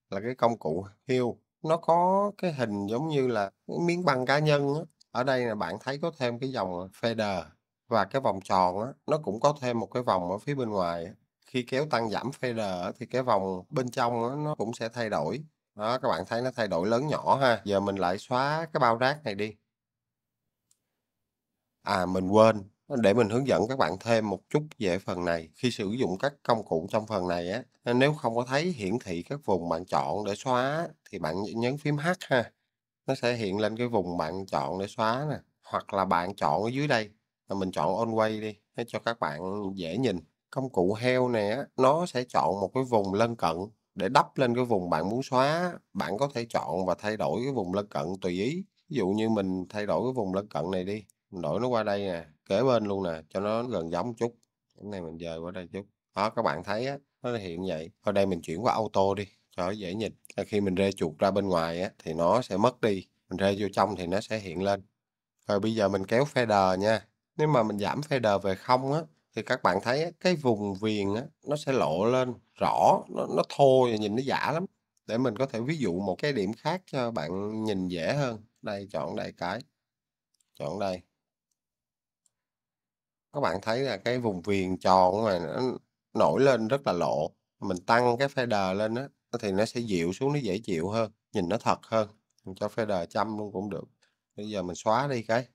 là cái công cụ Hill nó có cái hình giống như là miếng băng cá nhân á. Ở đây là bạn thấy có thêm cái dòng feather và cái vòng tròn á, nó cũng có thêm một cái vòng ở phía bên ngoài. Khi kéo tăng giảm feather thì cái vòng bên trong á, nó cũng sẽ thay đổi. Đó, các bạn thấy nó thay đổi lớn nhỏ ha. Giờ mình lại xóa cái bao rác này đi. À, mình quên, Ờ, để mình hướng dẫn các bạn thêm một chút về phần này khi sử dụng các công cụ trong phần này á ờ, nếu không có thấy hiển thị các vùng bạn chọn để xóa thì bạn nhấn phím H ha nó sẽ hiện lên cái vùng bạn chọn để xóa nè hoặc là bạn chọn ở dưới đây ờ, mình chọn Onway đi để cho các bạn dễ nhìn công cụ heo này á nó sẽ chọn một cái vùng lân cận để đắp lên cái vùng bạn muốn xóa bạn có thể chọn và thay đổi cái vùng lân cận tùy ý ví dụ như mình thay đổi cái vùng lân cận này đi đổi nó qua đây nè kế bên luôn nè cho nó gần giống chút cái này mình dời qua đây chút đó các bạn thấy á nó hiện vậy ở đây mình chuyển qua auto đi cho dễ nhìn là khi mình rê chuột ra bên ngoài á thì nó sẽ mất đi mình rê vô trong thì nó sẽ hiện lên rồi bây giờ mình kéo feather nha nếu mà mình giảm feather về không á thì các bạn thấy á, cái vùng viền á, nó sẽ lộ lên rõ nó, nó thô và nhìn nó giả lắm để mình có thể ví dụ một cái điểm khác cho bạn nhìn dễ hơn đây chọn đây cái chọn đây các bạn thấy là cái vùng viền tròn của nó nổi lên rất là lộ. Mình tăng cái feather lên á thì nó sẽ dịu xuống nó dễ chịu hơn, nhìn nó thật hơn. Mình cho feather chăm luôn cũng được. Bây giờ mình xóa đi cái.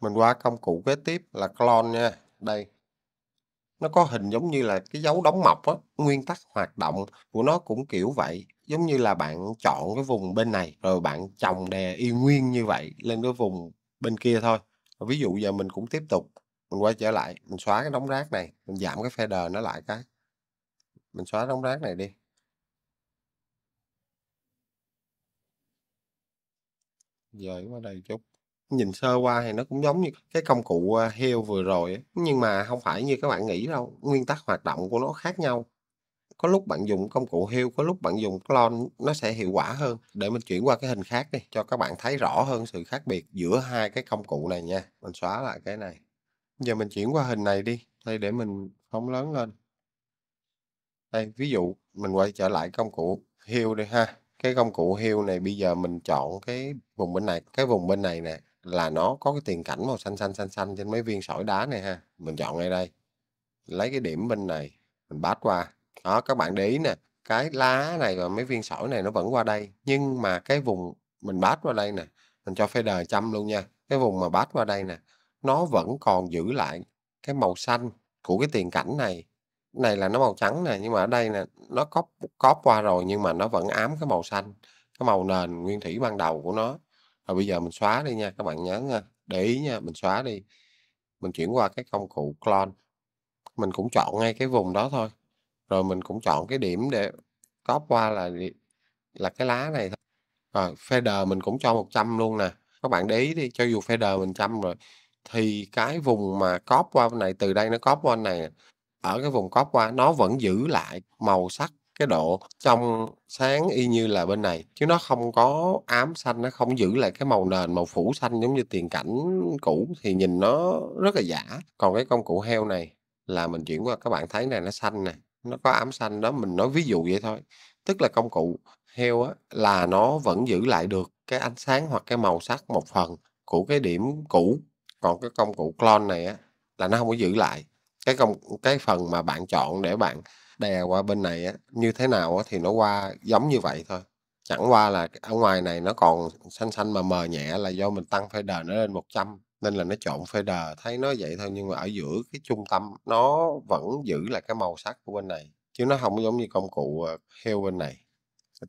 Mình qua công cụ kế tiếp là clone nha. Đây, nó có hình giống như là cái dấu đóng mọc á nguyên tắc hoạt động của nó cũng kiểu vậy giống như là bạn chọn cái vùng bên này rồi bạn trồng đè y nguyên như vậy lên cái vùng bên kia thôi ví dụ giờ mình cũng tiếp tục mình quay trở lại mình xóa cái đống rác này mình giảm cái fader nó lại cái mình xóa đống rác này đi dời qua đây chút nhìn sơ qua thì nó cũng giống như cái công cụ à, heo vừa rồi nhưng mà không phải như các bạn nghĩ đâu nguyên tắc hoạt động của nó khác nhau có lúc bạn dùng công cụ heo có lúc bạn dùng clone nó sẽ hiệu quả hơn để mình chuyển qua cái hình khác đi cho các bạn thấy rõ hơn sự khác biệt giữa hai cái công cụ này nha mình xóa lại cái này Giờ mình chuyển qua hình này đi, đây để mình phóng lớn lên. Đây, ví dụ mình quay trở lại công cụ Hue đi ha. Cái công cụ Hue này bây giờ mình chọn cái vùng bên này, cái vùng bên này nè là nó có cái tiền cảnh màu xanh xanh xanh xanh trên mấy viên sỏi đá này ha. Mình chọn ngay đây. Lấy cái điểm bên này, mình bát qua. Đó, các bạn để ý nè, cái lá này và mấy viên sỏi này nó vẫn qua đây. Nhưng mà cái vùng mình bát qua đây nè, mình cho fader chăm luôn nha. Cái vùng mà bát qua đây nè nó vẫn còn giữ lại cái màu xanh của cái tiền cảnh này này là nó màu trắng nè nhưng mà ở đây nè nó có có qua rồi nhưng mà nó vẫn ám cái màu xanh cái màu nền nguyên thủy ban đầu của nó rồi bây giờ mình xóa đi nha các bạn nhớ nha để ý nha mình xóa đi mình chuyển qua cái công cụ clone mình cũng chọn ngay cái vùng đó thôi rồi mình cũng chọn cái điểm để cóp qua là là cái lá này thôi rồi fader mình cũng cho 100 luôn nè các bạn để ý đi cho dù feather mình trăm rồi thì cái vùng mà cóp qua bên này từ đây nó cóp qua bên này ở cái vùng cóp qua nó vẫn giữ lại màu sắc cái độ trong sáng y như là bên này chứ nó không có ám xanh nó không giữ lại cái màu nền màu phủ xanh giống như tiền cảnh cũ thì nhìn nó rất là giả còn cái công cụ heo này là mình chuyển qua các bạn thấy này nó xanh nè nó có ám xanh đó mình nói ví dụ vậy thôi tức là công cụ heo á, là nó vẫn giữ lại được cái ánh sáng hoặc cái màu sắc một phần của cái điểm cũ còn cái công cụ clone này á là nó không có giữ lại cái công cái phần mà bạn chọn để bạn đè qua bên này á như thế nào á thì nó qua giống như vậy thôi chẳng qua là ở ngoài này nó còn xanh xanh mà mờ nhẹ là do mình tăng fader nó lên 100 nên là nó trộn fader thấy nó vậy thôi nhưng mà ở giữa cái trung tâm nó vẫn giữ lại cái màu sắc của bên này chứ nó không giống như công cụ ờ, heo bên này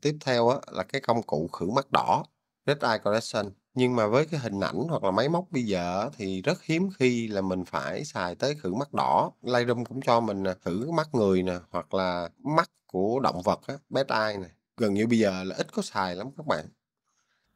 tiếp theo á, là cái công cụ khử mắt đỏ Red Correction nhưng mà với cái hình ảnh hoặc là máy móc bây giờ thì rất hiếm khi là mình phải xài tới khử mắt đỏ Lightroom cũng cho mình thử à, mắt người nè hoặc là mắt của động vật á, bad eye nè gần như bây giờ là ít có xài lắm các bạn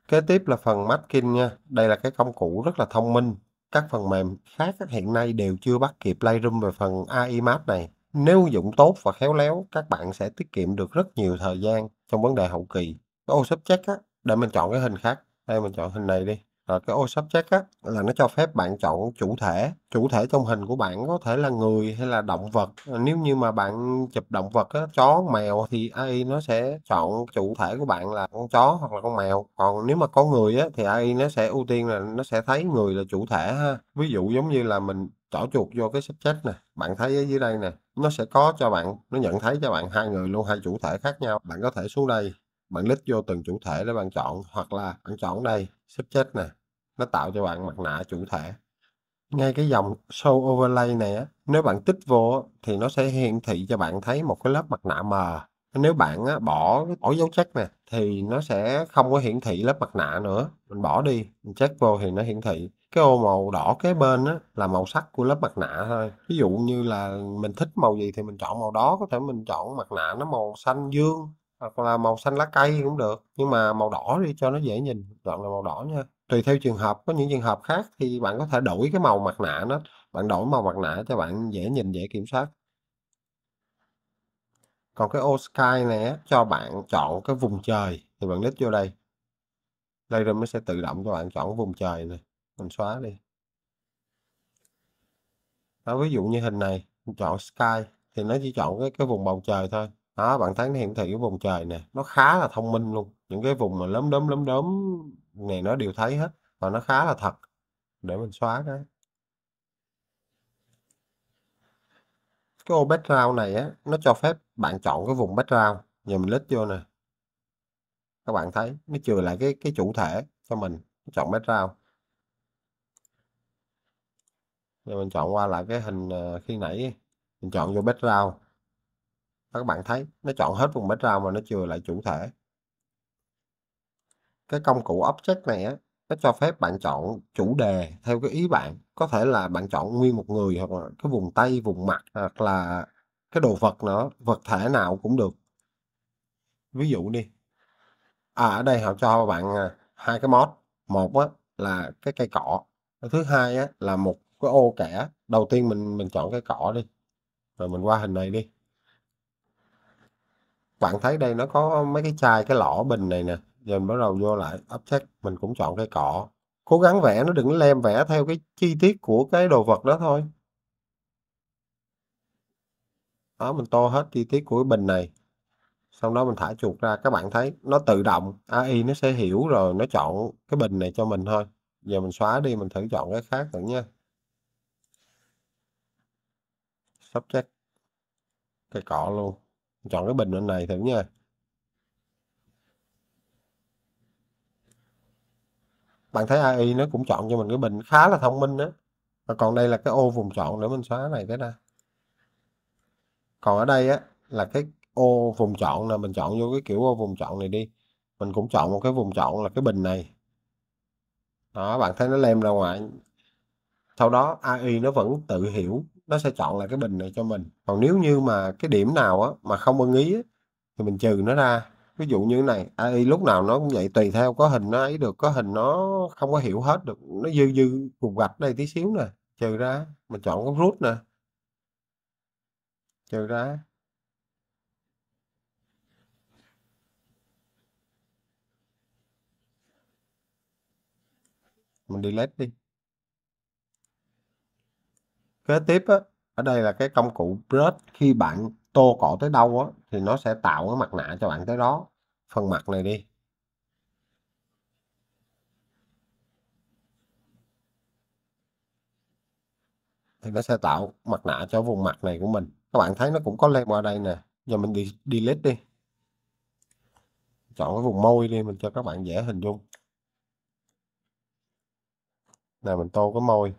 kế tiếp là phần masking nha đây là cái công cụ rất là thông minh các phần mềm khác hiện nay đều chưa bắt kịp Lightroom về phần AI Mask này nếu dụng tốt và khéo léo các bạn sẽ tiết kiệm được rất nhiều thời gian trong vấn đề hậu kỳ cái ô subject á, để mình chọn cái hình khác đây mình chọn hình này đi rồi cái ô subject á là nó cho phép bạn chọn chủ thể chủ thể trong hình của bạn có thể là người hay là động vật nếu như mà bạn chụp động vật á chó mèo thì AI nó sẽ chọn chủ thể của bạn là con chó hoặc là con mèo còn nếu mà có người á thì AI nó sẽ ưu tiên là nó sẽ thấy người là chủ thể ha ví dụ giống như là mình trỏ chuột vô cái subject nè bạn thấy ở dưới đây nè nó sẽ có cho bạn nó nhận thấy cho bạn hai người luôn hai chủ thể khác nhau bạn có thể xuống đây bạn lít vô từng chủ thể để bạn chọn hoặc là bạn chọn đây xếp chết nè nó tạo cho bạn mặt nạ chủ thể ngay cái dòng show overlay này á, nếu bạn tích vô thì nó sẽ hiển thị cho bạn thấy một cái lớp mặt nạ mờ nếu bạn á, bỏ bỏ dấu check nè thì nó sẽ không có hiển thị lớp mặt nạ nữa mình bỏ đi mình check vô thì nó hiển thị cái ô màu đỏ kế bên á là màu sắc của lớp mặt nạ thôi ví dụ như là mình thích màu gì thì mình chọn màu đó có thể mình chọn mặt nạ nó màu xanh dương hoặc là màu xanh lá cây cũng được nhưng mà màu đỏ đi cho nó dễ nhìn chọn là màu đỏ nha tùy theo trường hợp có những trường hợp khác thì bạn có thể đổi cái màu mặt nạ nó bạn đổi màu mặt nạ cho bạn dễ nhìn dễ kiểm soát còn cái ô sky này cho bạn chọn cái vùng trời thì bạn click vô đây đây rồi nó sẽ tự động cho bạn chọn vùng trời này mình xóa đi đó ví dụ như hình này mình chọn sky thì nó chỉ chọn cái cái vùng bầu trời thôi đó bạn thấy hiển thị cái vùng trời nè nó khá là thông minh luôn những cái vùng mà lấm đốm lấm đốm này nó đều thấy hết và nó khá là thật để mình xóa cái cái ô background này á nó cho phép bạn chọn cái vùng background giờ mình lít vô nè các bạn thấy nó trừ lại cái cái chủ thể cho mình chọn background giờ mình chọn qua lại cái hình ờ, khi nãy mình chọn vô background các bạn thấy nó chọn hết vùng background mà nó chừa lại chủ thể cái công cụ object này á, nó cho phép bạn chọn chủ đề theo cái ý bạn có thể là bạn chọn nguyên một người hoặc là cái vùng tay vùng mặt hoặc là cái đồ vật nữa vật thể nào cũng được ví dụ đi à, ở đây họ cho bạn à, hai cái mod một á, là cái cây cọ thứ hai á, là một cái ô kẻ đầu tiên mình mình chọn cái cọ đi rồi mình qua hình này đi bạn thấy đây nó có mấy cái chai cái lọ bình này nè giờ mình bắt đầu vô lại offset mình cũng chọn cây cỏ cố gắng vẽ nó đừng lem vẽ theo cái chi tiết của cái đồ vật đó thôi đó mình tô hết chi tiết của cái bình này xong đó mình thả chuột ra các bạn thấy nó tự động AI nó sẽ hiểu rồi nó chọn cái bình này cho mình thôi giờ mình xóa đi mình thử chọn cái khác nữa nha sắp chắc cây cọ luôn chọn cái bình bên này thử nha bạn thấy AI nó cũng chọn cho mình cái bình khá là thông minh đó và còn đây là cái ô vùng chọn để mình xóa này thế nè còn ở đây á là cái ô vùng chọn là mình chọn vô cái kiểu ô vùng chọn này đi mình cũng chọn một cái vùng chọn là cái bình này đó bạn thấy nó lem ra ngoài sau đó AI nó vẫn tự hiểu nó sẽ chọn lại cái bình này cho mình còn nếu như mà cái điểm nào á, mà không ưng ý á, thì mình trừ nó ra ví dụ như này AI à, lúc nào nó cũng vậy tùy theo có hình nó ấy được có hình nó không có hiểu hết được nó dư dư cục gạch đây tí xíu nè trừ ra mình chọn con rút nè trừ ra mình delete đi kế tiếp á, ở đây là cái công cụ brush khi bạn tô cỏ tới đâu á, thì nó sẽ tạo cái mặt nạ cho bạn tới đó phần mặt này đi thì nó sẽ tạo mặt nạ cho vùng mặt này của mình các bạn thấy nó cũng có lên qua đây nè giờ mình đi delete đi chọn cái vùng môi đi mình cho các bạn dễ hình dung nè mình tô cái môi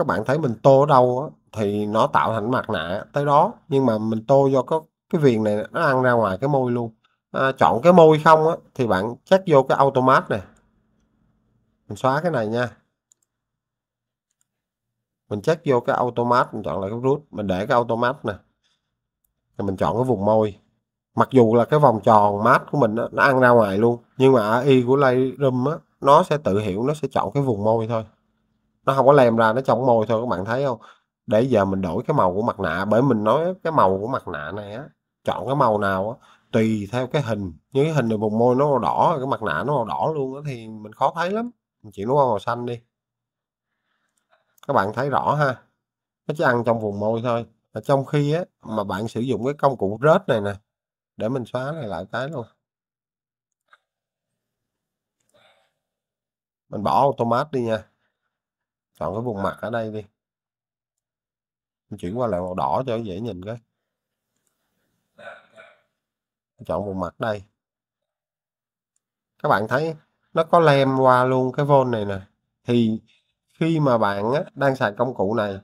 các bạn thấy mình tô ở đâu á, thì nó tạo thành mặt nạ tới đó nhưng mà mình tô do có cái viền này nó ăn ra ngoài cái môi luôn à, chọn cái môi không á, thì bạn chắc vô cái automat này mình xóa cái này nha mình chắc vô cái automat mình chọn lại cái rút mình để cái automat nè thì mình chọn cái vùng môi mặc dù là cái vòng tròn mát của mình đó, nó ăn ra ngoài luôn nhưng mà y của Lightroom á nó sẽ tự hiểu nó sẽ chọn cái vùng môi thôi nó không có lem ra nó trong môi thôi các bạn thấy không để giờ mình đổi cái màu của mặt nạ bởi mình nói cái màu của mặt nạ này á chọn cái màu nào á tùy theo cái hình như cái hình này vùng môi nó màu đỏ cái mặt nạ nó màu đỏ luôn á thì mình khó thấy lắm mình chuyển nó qua màu xanh đi các bạn thấy rõ ha nó chỉ ăn trong vùng môi thôi và trong khi á mà bạn sử dụng cái công cụ rết này nè để mình xóa này lại cái luôn mình bỏ automat đi nha chọn cái vùng mặt ở đây đi mình chuyển qua lại màu đỏ cho dễ nhìn cái chọn vùng mặt đây các bạn thấy nó có lem qua luôn cái vôn này nè thì khi mà bạn á, đang xài công cụ này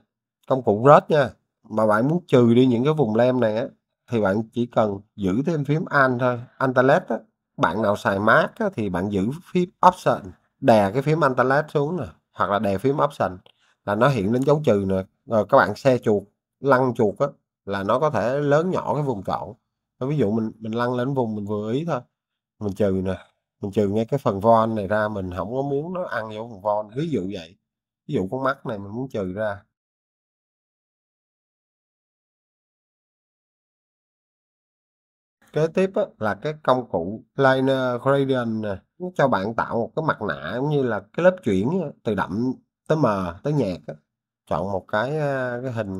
công cụ rớt nha mà bạn muốn trừ đi những cái vùng lem này á, thì bạn chỉ cần giữ thêm phím an thôi antalet á, bạn nào xài mát thì bạn giữ phím option đè cái phím antalet xuống nè hoặc là đè phím option là nó hiện đến dấu trừ nè rồi các bạn xe chuột lăn chuột á là nó có thể lớn nhỏ cái vùng chọn ví dụ mình mình lăn lên vùng mình vừa ý thôi mình trừ nè mình trừ ngay cái phần von này ra mình không có muốn nó ăn vô phần von ví dụ vậy ví dụ con mắt này mình muốn trừ ra kế tiếp á, là cái công cụ Liner Gradient này. cho bạn tạo một cái mặt nạ cũng như là cái lớp chuyển từ đậm tới mờ tới nhạt á. chọn một cái cái hình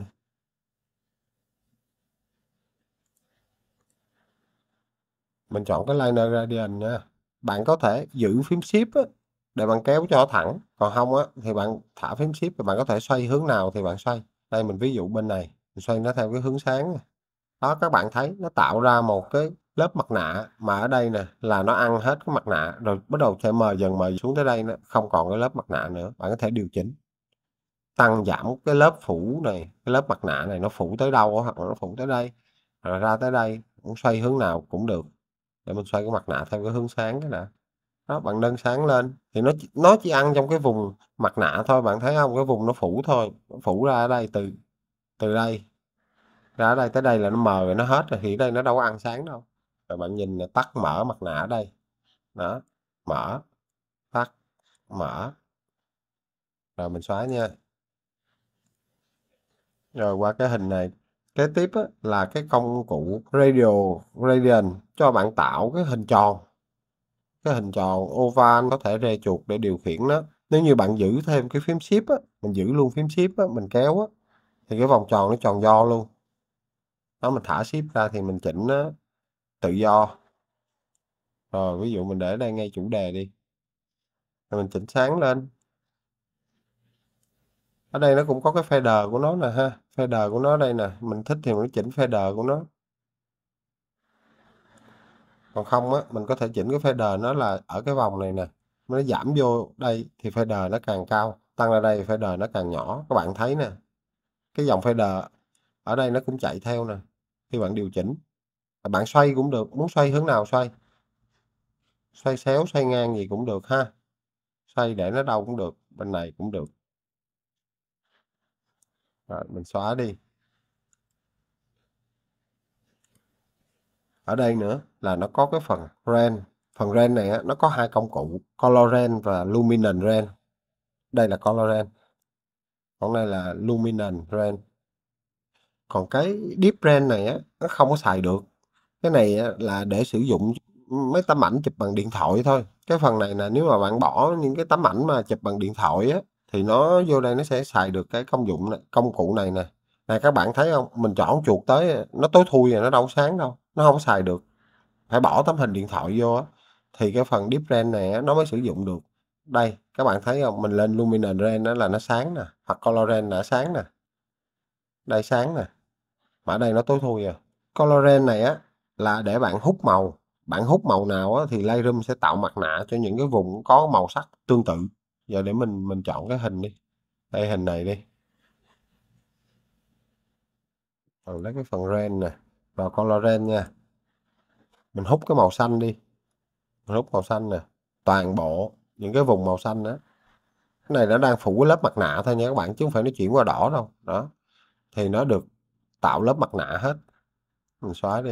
mình chọn cái Liner Gradient nha bạn có thể giữ phím shift á, để bạn kéo cho thẳng còn không á thì bạn thả phím shift và bạn có thể xoay hướng nào thì bạn xoay đây mình ví dụ bên này mình xoay nó theo cái hướng sáng này đó các bạn thấy nó tạo ra một cái lớp mặt nạ mà ở đây nè là nó ăn hết cái mặt nạ rồi bắt đầu sẽ mờ dần mờ xuống tới đây nó không còn cái lớp mặt nạ nữa bạn có thể điều chỉnh tăng giảm cái lớp phủ này cái lớp mặt nạ này nó phủ tới đâu hoặc nó phủ tới đây rồi ra tới đây cũng xoay hướng nào cũng được để mình xoay cái mặt nạ theo cái hướng sáng cái nè đó bạn nâng sáng lên thì nó nó chỉ ăn trong cái vùng mặt nạ thôi bạn thấy không cái vùng nó phủ thôi nó phủ ra ở đây từ từ đây ra đây tới đây là nó mờ rồi nó hết rồi thì đây nó đâu có ăn sáng đâu rồi bạn nhìn tắt mở mặt nạ ở đây đó mở tắt mở rồi mình xóa nha rồi qua cái hình này kế tiếp á, là cái công cụ radio gradient cho bạn tạo cái hình tròn cái hình tròn oval có thể rê chuột để điều khiển nó nếu như bạn giữ thêm cái phím ship á, mình giữ luôn phím ship á, mình kéo á, thì cái vòng tròn nó tròn do luôn nó mình thả ship ra thì mình chỉnh nó tự do rồi ờ, ví dụ mình để đây ngay chủ đề đi rồi mình chỉnh sáng lên ở đây nó cũng có cái fader của nó nè ha fader của nó đây nè mình thích thì mình chỉnh fader của nó còn không á mình có thể chỉnh cái fader nó là ở cái vòng này nè nó giảm vô đây thì fader nó càng cao tăng ra đây fader nó càng nhỏ các bạn thấy nè cái dòng fader ở đây nó cũng chạy theo nè khi bạn điều chỉnh bạn xoay cũng được muốn xoay hướng nào xoay xoay xéo xoay ngang gì cũng được ha xoay để nó đâu cũng được bên này cũng được rồi mình xóa đi ở đây nữa là nó có cái phần ren phần ren này nó có hai công cụ color ren và luminant ren đây là color ren còn đây là luminant ren còn cái deep brand này á nó không có xài được cái này là để sử dụng mấy tấm ảnh chụp bằng điện thoại thôi cái phần này là nếu mà bạn bỏ những cái tấm ảnh mà chụp bằng điện thoại á thì nó vô đây nó sẽ xài được cái công dụng này, công cụ này nè này các bạn thấy không mình chọn chuột tới nó tối thui rồi nó đâu sáng đâu nó không xài được phải bỏ tấm hình điện thoại vô á thì cái phần deep brand này á, nó mới sử dụng được đây các bạn thấy không mình lên luminance brand đó là nó sáng nè hoặc color brand là sáng nè đây sáng nè mà ở đây nó tối thui à colorant này á là để bạn hút màu bạn hút màu nào á, thì Lightroom sẽ tạo mặt nạ cho những cái vùng có màu sắc tương tự giờ để mình mình chọn cái hình đi đây hình này đi còn lấy cái phần ren nè vào color ren nha mình hút cái màu xanh đi mình hút màu xanh nè toàn bộ những cái vùng màu xanh đó cái này nó đang phủ cái lớp mặt nạ thôi nha các bạn chứ không phải nó chuyển qua đỏ đâu đó thì nó được tạo lớp mặt nạ hết mình xóa đi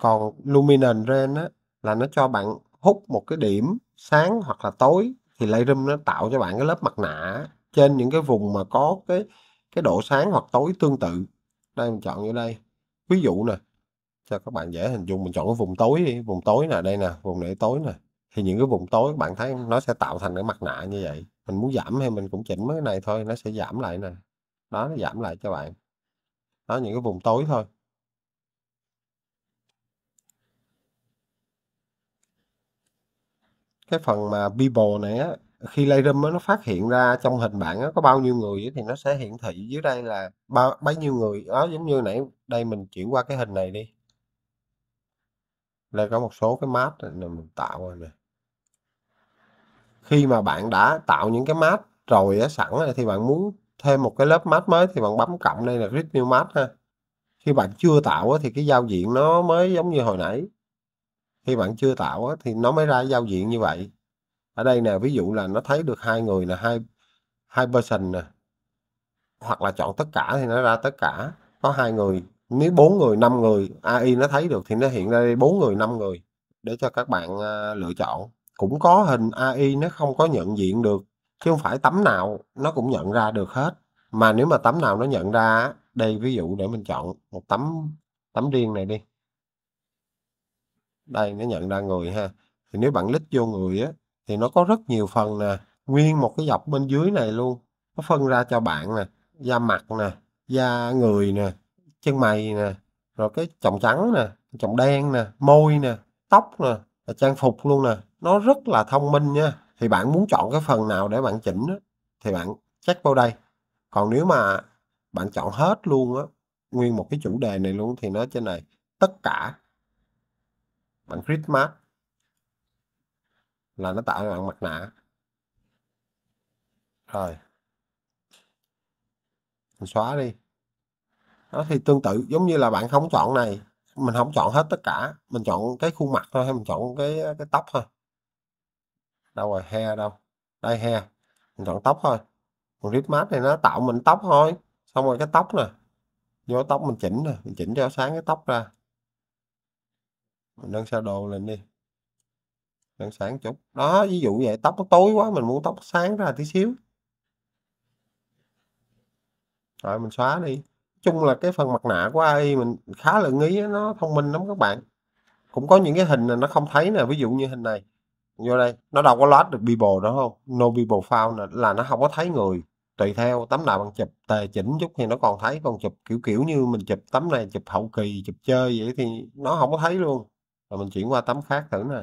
còn luminance rain á là nó cho bạn hút một cái điểm sáng hoặc là tối thì Lightroom nó tạo cho bạn cái lớp mặt nạ trên những cái vùng mà có cái cái độ sáng hoặc tối tương tự đây mình chọn như đây ví dụ nè cho các bạn dễ hình dung mình chọn cái vùng tối đi vùng tối nè đây nè vùng này tối nè thì những cái vùng tối các bạn thấy nó sẽ tạo thành cái mặt nạ như vậy mình muốn giảm hay mình cũng chỉnh cái này thôi nó sẽ giảm lại nè đó nó giảm lại cho bạn đó những cái vùng tối thôi cái phần mà people này á khi Lightroom nó phát hiện ra trong hình bạn á, có bao nhiêu người thì nó sẽ hiển thị dưới đây là bao bấy nhiêu người đó giống như nãy đây mình chuyển qua cái hình này đi đây có một số cái map này mình tạo rồi nè khi mà bạn đã tạo những cái map rồi sẵn thì bạn muốn thêm một cái lớp mask mới thì bạn bấm cộng đây là create new mask ha khi bạn chưa tạo thì cái giao diện nó mới giống như hồi nãy khi bạn chưa tạo thì nó mới ra giao diện như vậy ở đây nè ví dụ là nó thấy được hai người là hai hai person nè hoặc là chọn tất cả thì nó ra tất cả có hai người nếu bốn người năm người AI nó thấy được thì nó hiện ra bốn người năm người để cho các bạn à, lựa chọn cũng có hình AI nó không có nhận diện được chứ không phải tấm nào nó cũng nhận ra được hết mà nếu mà tấm nào nó nhận ra đây ví dụ để mình chọn một tấm tấm riêng này đi đây nó nhận ra người ha thì nếu bạn lít vô người á thì nó có rất nhiều phần nè nguyên một cái dọc bên dưới này luôn nó phân ra cho bạn nè da mặt nè da người nè chân mày nè rồi cái chồng trắng nè chồng đen nè môi nè tóc nè trang phục luôn nè nó rất là thông minh nha thì bạn muốn chọn cái phần nào để bạn chỉnh thì bạn check vào đây còn nếu mà bạn chọn hết luôn á nguyên một cái chủ đề này luôn thì nó trên này tất cả bạn click map là nó tạo bạn mặt nạ rồi mình xóa đi đó thì tương tự giống như là bạn không chọn này mình không chọn hết tất cả mình chọn cái khuôn mặt thôi hay mình chọn cái cái tóc thôi đâu rồi he đâu đây he mình chọn tóc thôi còn rip mát này nó tạo mình tóc thôi xong rồi cái tóc nè vô tóc mình chỉnh nè mình chỉnh cho sáng cái tóc ra mình nâng sao đồ lên đi nâng sáng chút đó ví dụ vậy tóc nó tối quá mình muốn tóc sáng ra tí xíu rồi mình xóa đi chung là cái phần mặt nạ của AI mình khá là nghĩ nó thông minh lắm các bạn cũng có những cái hình này nó không thấy nè ví dụ như hình này vô đây nó đâu có load được people đó không no people found là, là nó không có thấy người tùy theo tấm nào bạn chụp tề chỉnh chút thì nó còn thấy còn chụp kiểu kiểu như mình chụp tấm này chụp hậu kỳ chụp chơi vậy thì nó không có thấy luôn rồi mình chuyển qua tấm khác thử nè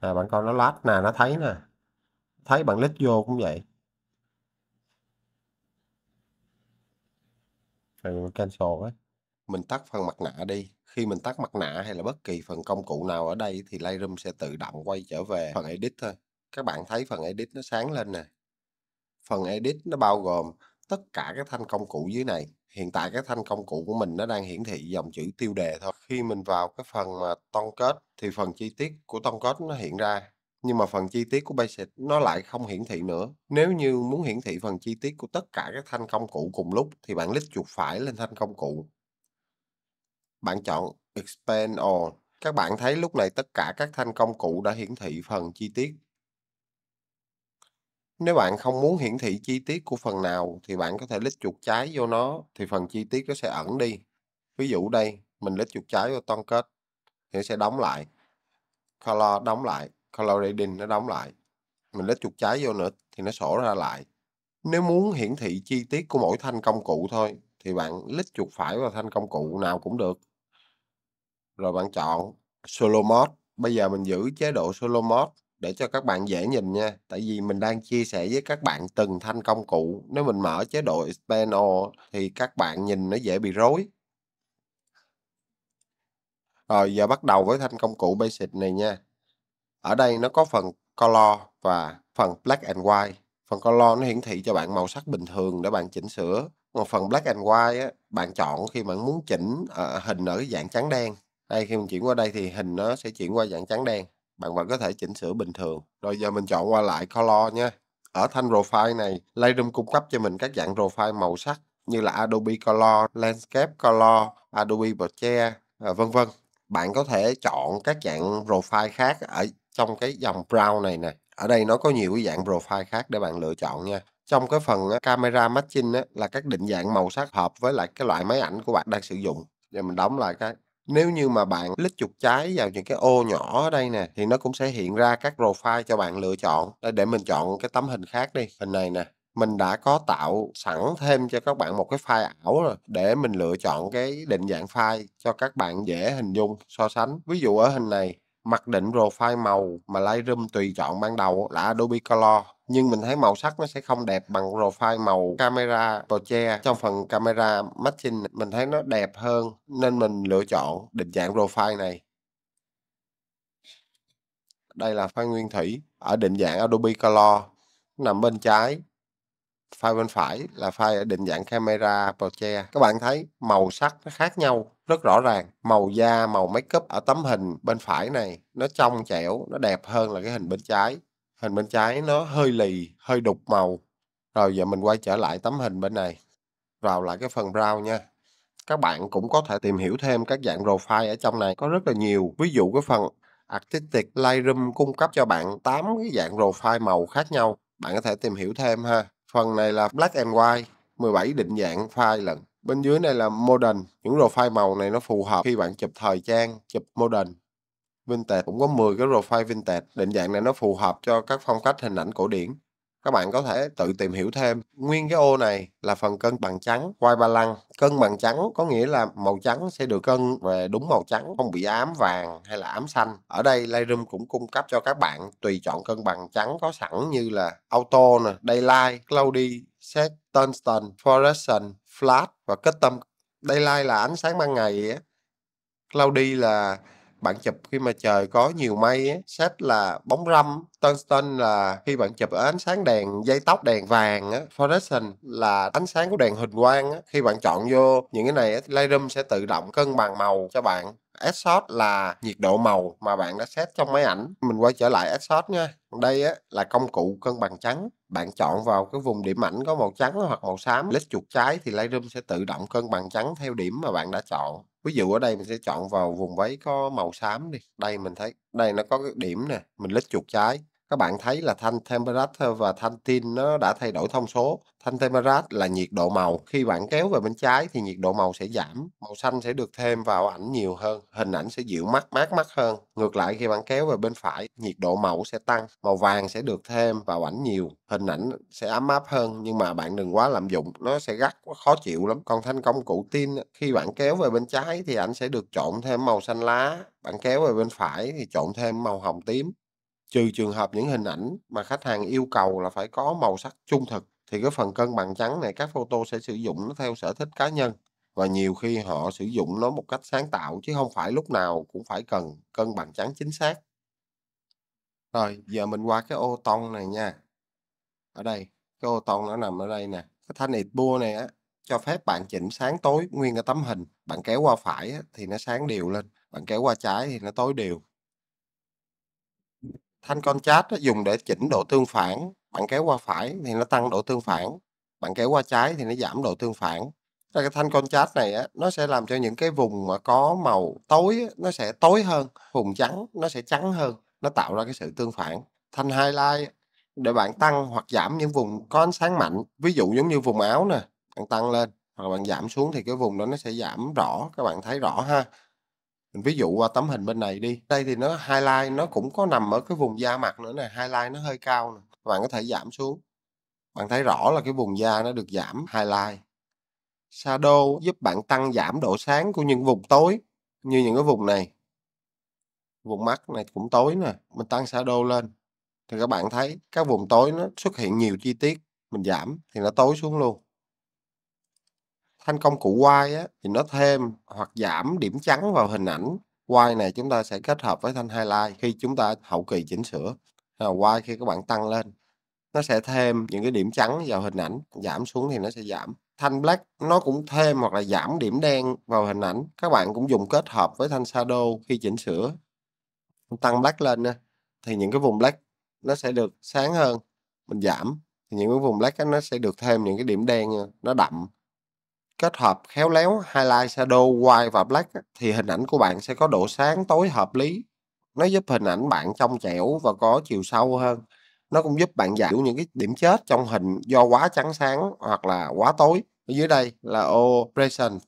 à, bạn coi nó lát nè nó thấy nè thấy bạn lít vô cũng vậy rồi cancel ấy mình tắt phần mặt nạ đi khi mình tắt mặt nạ hay là bất kỳ phần công cụ nào ở đây thì Lightroom sẽ tự động quay trở về phần edit thôi. Các bạn thấy phần edit nó sáng lên nè. Phần edit nó bao gồm tất cả các thanh công cụ dưới này. Hiện tại các thanh công cụ của mình nó đang hiển thị dòng chữ tiêu đề thôi. Khi mình vào cái phần mà ton kết thì phần chi tiết của ton kết nó hiện ra. Nhưng mà phần chi tiết của Basic nó lại không hiển thị nữa. Nếu như muốn hiển thị phần chi tiết của tất cả các thanh công cụ cùng lúc thì bạn lít chuột phải lên thanh công cụ bạn chọn Expand All. Các bạn thấy lúc này tất cả các thanh công cụ đã hiển thị phần chi tiết. Nếu bạn không muốn hiển thị chi tiết của phần nào thì bạn có thể lít chuột trái vô nó thì phần chi tiết nó sẽ ẩn đi. Ví dụ đây, mình lít chuột trái vô toan kết thì nó sẽ đóng lại. Color đóng lại, color grading nó đóng lại. Mình lít chuột trái vô nữa thì nó sổ ra lại. Nếu muốn hiển thị chi tiết của mỗi thanh công cụ thôi thì bạn lít chuột phải vào thanh công cụ nào cũng được rồi bạn chọn solo mode bây giờ mình giữ chế độ solo mode để cho các bạn dễ nhìn nha tại vì mình đang chia sẻ với các bạn từng thanh công cụ nếu mình mở chế độ expand thì các bạn nhìn nó dễ bị rối rồi giờ bắt đầu với thanh công cụ basic này nha ở đây nó có phần color và phần black and white phần color nó hiển thị cho bạn màu sắc bình thường để bạn chỉnh sửa còn phần black and white á, bạn chọn khi bạn muốn chỉnh ờ, hình ở dạng trắng đen đây khi mình chuyển qua đây thì hình nó sẽ chuyển qua dạng trắng đen bạn vẫn có thể chỉnh sửa bình thường rồi giờ mình chọn qua lại color nha ở thanh profile này Lightroom cung cấp cho mình các dạng profile màu sắc như là Adobe Color, Landscape Color, Adobe Portrait à, vân vân bạn có thể chọn các dạng profile khác ở trong cái dòng brow này nè ở đây nó có nhiều cái dạng profile khác để bạn lựa chọn nha trong cái phần camera matching là các định dạng màu sắc hợp với lại cái loại máy ảnh của bạn đang sử dụng giờ mình đóng lại cái nếu như mà bạn lít chuột trái vào những cái ô nhỏ ở đây nè, thì nó cũng sẽ hiện ra các profile cho bạn lựa chọn. Để mình chọn cái tấm hình khác đi, hình này nè. Mình đã có tạo sẵn thêm cho các bạn một cái file ảo rồi để mình lựa chọn cái định dạng file cho các bạn dễ hình dung so sánh. Ví dụ ở hình này mặc định profile màu mà Lightroom tùy chọn ban đầu là Adobe Color nhưng mình thấy màu sắc nó sẽ không đẹp bằng profile màu camera portrait trong phần camera matching mình thấy nó đẹp hơn nên mình lựa chọn định dạng profile này đây là file nguyên thủy ở định dạng Adobe Color nằm bên trái file bên phải là file định dạng camera portrait các bạn thấy màu sắc nó khác nhau rất rõ ràng màu da màu make up ở tấm hình bên phải này nó trong trẻo nó đẹp hơn là cái hình bên trái hình bên trái nó hơi lì hơi đục màu rồi giờ mình quay trở lại tấm hình bên này vào lại cái phần brow nha các bạn cũng có thể tìm hiểu thêm các dạng profile ở trong này có rất là nhiều ví dụ cái phần Artistic Lightroom cung cấp cho bạn 8 cái dạng profile màu khác nhau bạn có thể tìm hiểu thêm ha Phần này là Black and White, 17 định dạng file lần Bên dưới này là Modern, những rồ file màu này nó phù hợp khi bạn chụp thời trang, chụp Modern. Vintage cũng có 10 cái rồ file Vintage, định dạng này nó phù hợp cho các phong cách hình ảnh cổ điển các bạn có thể tự tìm hiểu thêm nguyên cái ô này là phần cân bằng trắng quay ba lăng cân bằng trắng có nghĩa là màu trắng sẽ được cân về đúng màu trắng không bị ám vàng hay là ám xanh ở đây Lightroom cũng cung cấp cho các bạn tùy chọn cân bằng trắng có sẵn như là auto nè daylight cloudy set tungsten fluorescent flat và custom daylight là ánh sáng ban ngày á cloudy là bạn chụp khi mà trời có nhiều mây ấy, set là bóng râm tungsten là khi bạn chụp ở ánh sáng đèn dây tóc đèn vàng á, fluorescent là ánh sáng của đèn hình quang á. khi bạn chọn vô những cái này á, Lightroom sẽ tự động cân bằng màu cho bạn Xshot là nhiệt độ màu mà bạn đã set trong máy ảnh mình quay trở lại Xshot nha đây á, là công cụ cân bằng trắng bạn chọn vào cái vùng điểm ảnh có màu trắng hoặc màu xám lít chuột trái thì Lightroom sẽ tự động cân bằng trắng theo điểm mà bạn đã chọn ví dụ ở đây mình sẽ chọn vào vùng váy có màu xám đi đây mình thấy đây nó có cái điểm nè mình lít chuột trái các bạn thấy là thanh temperature và thanh tin nó đã thay đổi thông số thanh temperature là nhiệt độ màu khi bạn kéo về bên trái thì nhiệt độ màu sẽ giảm màu xanh sẽ được thêm vào ảnh nhiều hơn hình ảnh sẽ dịu mắt mát mắt hơn ngược lại khi bạn kéo về bên phải nhiệt độ màu sẽ tăng màu vàng sẽ được thêm vào ảnh nhiều hình ảnh sẽ ấm áp hơn nhưng mà bạn đừng quá lạm dụng nó sẽ gắt quá khó chịu lắm còn thanh công cụ tin khi bạn kéo về bên trái thì ảnh sẽ được trộn thêm màu xanh lá bạn kéo về bên phải thì trộn thêm màu hồng tím trừ trường hợp những hình ảnh mà khách hàng yêu cầu là phải có màu sắc trung thực thì cái phần cân bằng trắng này các photo sẽ sử dụng nó theo sở thích cá nhân và nhiều khi họ sử dụng nó một cách sáng tạo chứ không phải lúc nào cũng phải cần cân bằng trắng chính xác rồi giờ mình qua cái ô tông này nha ở đây cái ô tông nó nằm ở đây nè cái thanh ịt bua này á cho phép bạn chỉnh sáng tối nguyên cái tấm hình bạn kéo qua phải á, thì nó sáng đều lên bạn kéo qua trái thì nó tối đều thanh con chat dùng để chỉnh độ tương phản bạn kéo qua phải thì nó tăng độ tương phản bạn kéo qua trái thì nó giảm độ tương phản Rồi cái thanh con chat này á, nó sẽ làm cho những cái vùng mà có màu tối nó sẽ tối hơn vùng trắng nó sẽ trắng hơn nó tạo ra cái sự tương phản thanh highlight để bạn tăng hoặc giảm những vùng có ánh sáng mạnh ví dụ giống như vùng áo nè bạn tăng lên hoặc bạn giảm xuống thì cái vùng đó nó sẽ giảm rõ các bạn thấy rõ ha mình ví dụ qua tấm hình bên này đi đây thì nó highlight nó cũng có nằm ở cái vùng da mặt nữa này highlight nó hơi cao nè bạn có thể giảm xuống bạn thấy rõ là cái vùng da nó được giảm highlight shadow giúp bạn tăng giảm độ sáng của những vùng tối như những cái vùng này vùng mắt này cũng tối nè mình tăng shadow lên thì các bạn thấy các vùng tối nó xuất hiện nhiều chi tiết mình giảm thì nó tối xuống luôn thanh công cụ Y á, thì nó thêm hoặc giảm điểm trắng vào hình ảnh Y này chúng ta sẽ kết hợp với thanh highlight khi chúng ta hậu kỳ chỉnh sửa Y khi các bạn tăng lên nó sẽ thêm những cái điểm trắng vào hình ảnh giảm xuống thì nó sẽ giảm thanh black nó cũng thêm hoặc là giảm điểm đen vào hình ảnh các bạn cũng dùng kết hợp với thanh shadow khi chỉnh sửa tăng black lên nữa. thì những cái vùng black nó sẽ được sáng hơn mình giảm thì những cái vùng black nó sẽ được thêm những cái điểm đen nó đậm kết hợp khéo léo highlight shadow white và black thì hình ảnh của bạn sẽ có độ sáng tối hợp lý nó giúp hình ảnh bạn trong trẻo và có chiều sâu hơn nó cũng giúp bạn giảm những cái điểm chết trong hình do quá trắng sáng hoặc là quá tối ở dưới đây là operation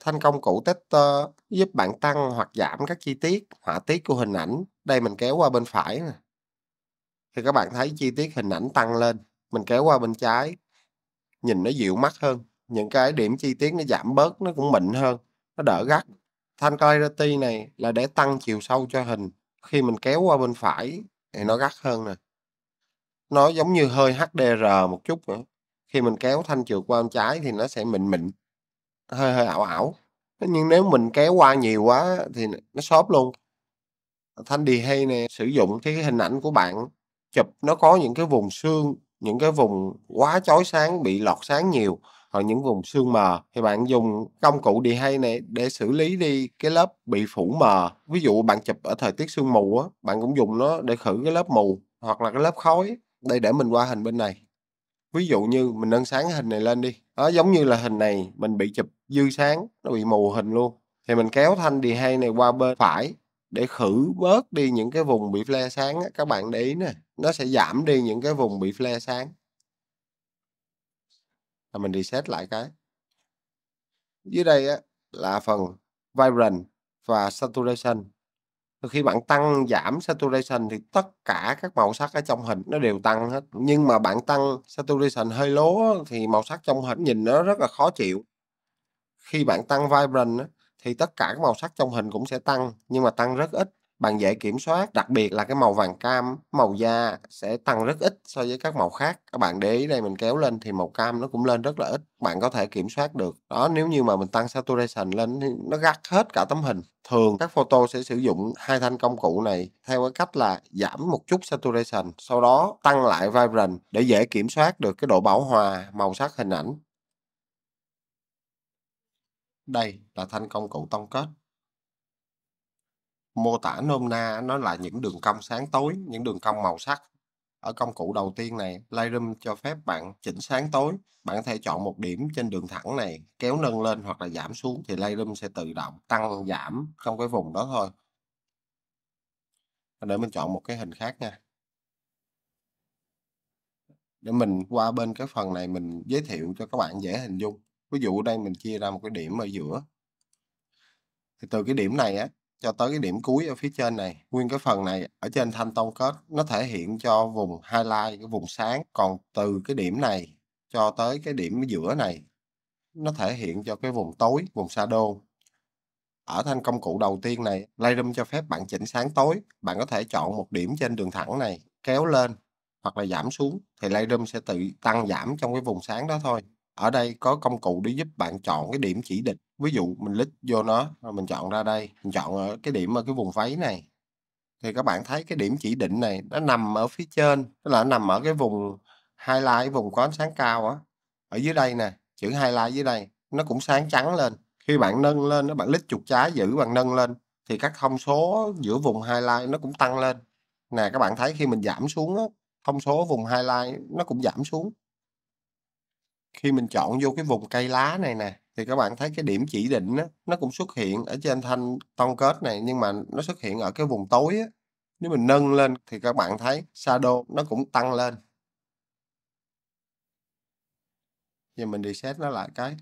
thanh công cụ tester giúp bạn tăng hoặc giảm các chi tiết họa tiết của hình ảnh đây mình kéo qua bên phải nè thì các bạn thấy chi tiết hình ảnh tăng lên mình kéo qua bên trái nhìn nó dịu mắt hơn những cái điểm chi tiết nó giảm bớt nó cũng mịn hơn nó đỡ gắt thanh clarity này là để tăng chiều sâu cho hình khi mình kéo qua bên phải thì nó gắt hơn nè nó giống như hơi HDR một chút nữa khi mình kéo thanh trượt qua bên trái thì nó sẽ mịn mịn hơi hơi ảo ảo nhưng nếu mình kéo qua nhiều quá thì nó xốp luôn thanh đi hay nè, sử dụng cái hình ảnh của bạn chụp nó có những cái vùng xương những cái vùng quá chói sáng bị lọt sáng nhiều hoặc những vùng sương mờ thì bạn dùng công cụ đi hay này để xử lý đi cái lớp bị phủ mờ ví dụ bạn chụp ở thời tiết sương mù á bạn cũng dùng nó để khử cái lớp mù hoặc là cái lớp khói đây để mình qua hình bên này ví dụ như mình nâng sáng hình này lên đi đó giống như là hình này mình bị chụp dư sáng nó bị mù hình luôn thì mình kéo thanh đi hay này qua bên phải để khử bớt đi những cái vùng bị flash sáng các bạn để ý nè nó sẽ giảm đi những cái vùng bị flare sáng và mình reset lại cái dưới đây á, là phần vibrant và saturation khi bạn tăng giảm saturation thì tất cả các màu sắc ở trong hình nó đều tăng hết nhưng mà bạn tăng saturation hơi lố thì màu sắc trong hình nhìn nó rất là khó chịu khi bạn tăng vibrant thì tất cả các màu sắc trong hình cũng sẽ tăng nhưng mà tăng rất ít bạn dễ kiểm soát đặc biệt là cái màu vàng cam màu da sẽ tăng rất ít so với các màu khác các bạn để ý đây mình kéo lên thì màu cam nó cũng lên rất là ít bạn có thể kiểm soát được đó nếu như mà mình tăng saturation lên nó gắt hết cả tấm hình thường các photo sẽ sử dụng hai thanh công cụ này theo cái cách là giảm một chút saturation sau đó tăng lại vibrant để dễ kiểm soát được cái độ bảo hòa màu sắc hình ảnh đây là thanh công cụ tông kết mô tả nôm na nó là những đường cong sáng tối những đường cong màu sắc ở công cụ đầu tiên này Lightroom cho phép bạn chỉnh sáng tối bạn có thể chọn một điểm trên đường thẳng này kéo nâng lên hoặc là giảm xuống thì Lightroom sẽ tự động tăng giảm trong cái vùng đó thôi để mình chọn một cái hình khác nha để mình qua bên cái phần này mình giới thiệu cho các bạn dễ hình dung ví dụ đây mình chia ra một cái điểm ở giữa thì từ cái điểm này á cho tới cái điểm cuối ở phía trên này nguyên cái phần này ở trên thanh tông kết nó thể hiện cho vùng highlight cái vùng sáng còn từ cái điểm này cho tới cái điểm giữa này nó thể hiện cho cái vùng tối vùng shadow ở thanh công cụ đầu tiên này Lightroom cho phép bạn chỉnh sáng tối bạn có thể chọn một điểm trên đường thẳng này kéo lên hoặc là giảm xuống thì Lightroom sẽ tự tăng giảm trong cái vùng sáng đó thôi ở đây có công cụ để giúp bạn chọn cái điểm chỉ định ví dụ mình lít vô nó rồi mình chọn ra đây mình chọn ở cái điểm ở cái vùng váy này thì các bạn thấy cái điểm chỉ định này nó nằm ở phía trên tức là nó nằm ở cái vùng highlight vùng có ánh sáng cao á ở dưới đây nè chữ highlight dưới đây nó cũng sáng trắng lên khi bạn nâng lên nó bạn lít chuột trái giữ bạn nâng lên thì các thông số giữa vùng highlight nó cũng tăng lên nè các bạn thấy khi mình giảm xuống á, thông số vùng highlight nó cũng giảm xuống khi mình chọn vô cái vùng cây lá này nè thì các bạn thấy cái điểm chỉ định á, nó cũng xuất hiện ở trên thanh tông kết này nhưng mà nó xuất hiện ở cái vùng tối á. nếu mình nâng lên thì các bạn thấy shadow nó cũng tăng lên giờ mình reset nó lại cái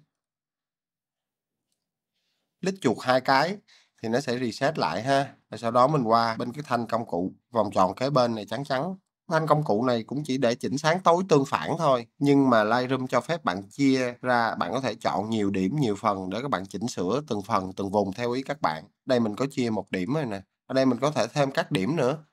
lít chuột hai cái thì nó sẽ reset lại ha và sau đó mình qua bên cái thanh công cụ vòng tròn kế bên này trắng trắng anh công cụ này cũng chỉ để chỉnh sáng tối tương phản thôi nhưng mà Lightroom cho phép bạn chia ra bạn có thể chọn nhiều điểm nhiều phần để các bạn chỉnh sửa từng phần từng vùng theo ý các bạn đây mình có chia một điểm rồi nè ở đây mình có thể thêm các điểm nữa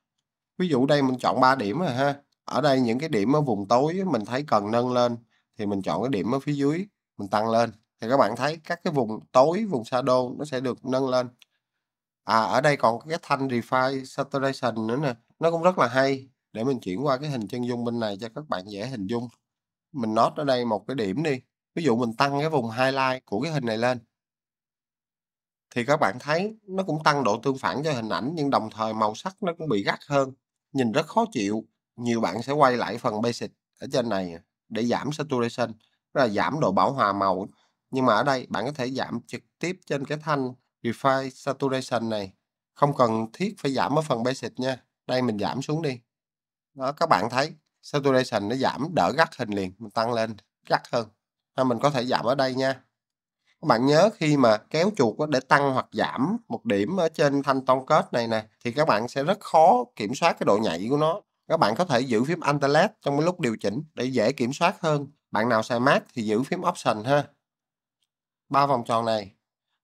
ví dụ đây mình chọn 3 điểm rồi ha ở đây những cái điểm ở vùng tối mình thấy cần nâng lên thì mình chọn cái điểm ở phía dưới mình tăng lên thì các bạn thấy các cái vùng tối vùng shadow nó sẽ được nâng lên à ở đây còn cái thanh refine saturation nữa nè nó cũng rất là hay để mình chuyển qua cái hình chân dung bên này cho các bạn dễ hình dung mình nốt ở đây một cái điểm đi ví dụ mình tăng cái vùng highlight của cái hình này lên thì các bạn thấy nó cũng tăng độ tương phản cho hình ảnh nhưng đồng thời màu sắc nó cũng bị gắt hơn nhìn rất khó chịu nhiều bạn sẽ quay lại phần basic ở trên này để giảm saturation là giảm độ bảo hòa màu nhưng mà ở đây bạn có thể giảm trực tiếp trên cái thanh refine saturation này không cần thiết phải giảm ở phần basic nha đây mình giảm xuống đi đó các bạn thấy saturation nó giảm đỡ gắt hình liền mình tăng lên gắt hơn nên mình có thể giảm ở đây nha các bạn nhớ khi mà kéo chuột để tăng hoặc giảm một điểm ở trên thanh tông kết này nè thì các bạn sẽ rất khó kiểm soát cái độ nhạy của nó các bạn có thể giữ phím Alt trong cái lúc điều chỉnh để dễ kiểm soát hơn bạn nào xài Mac thì giữ phím Option ha ba vòng tròn này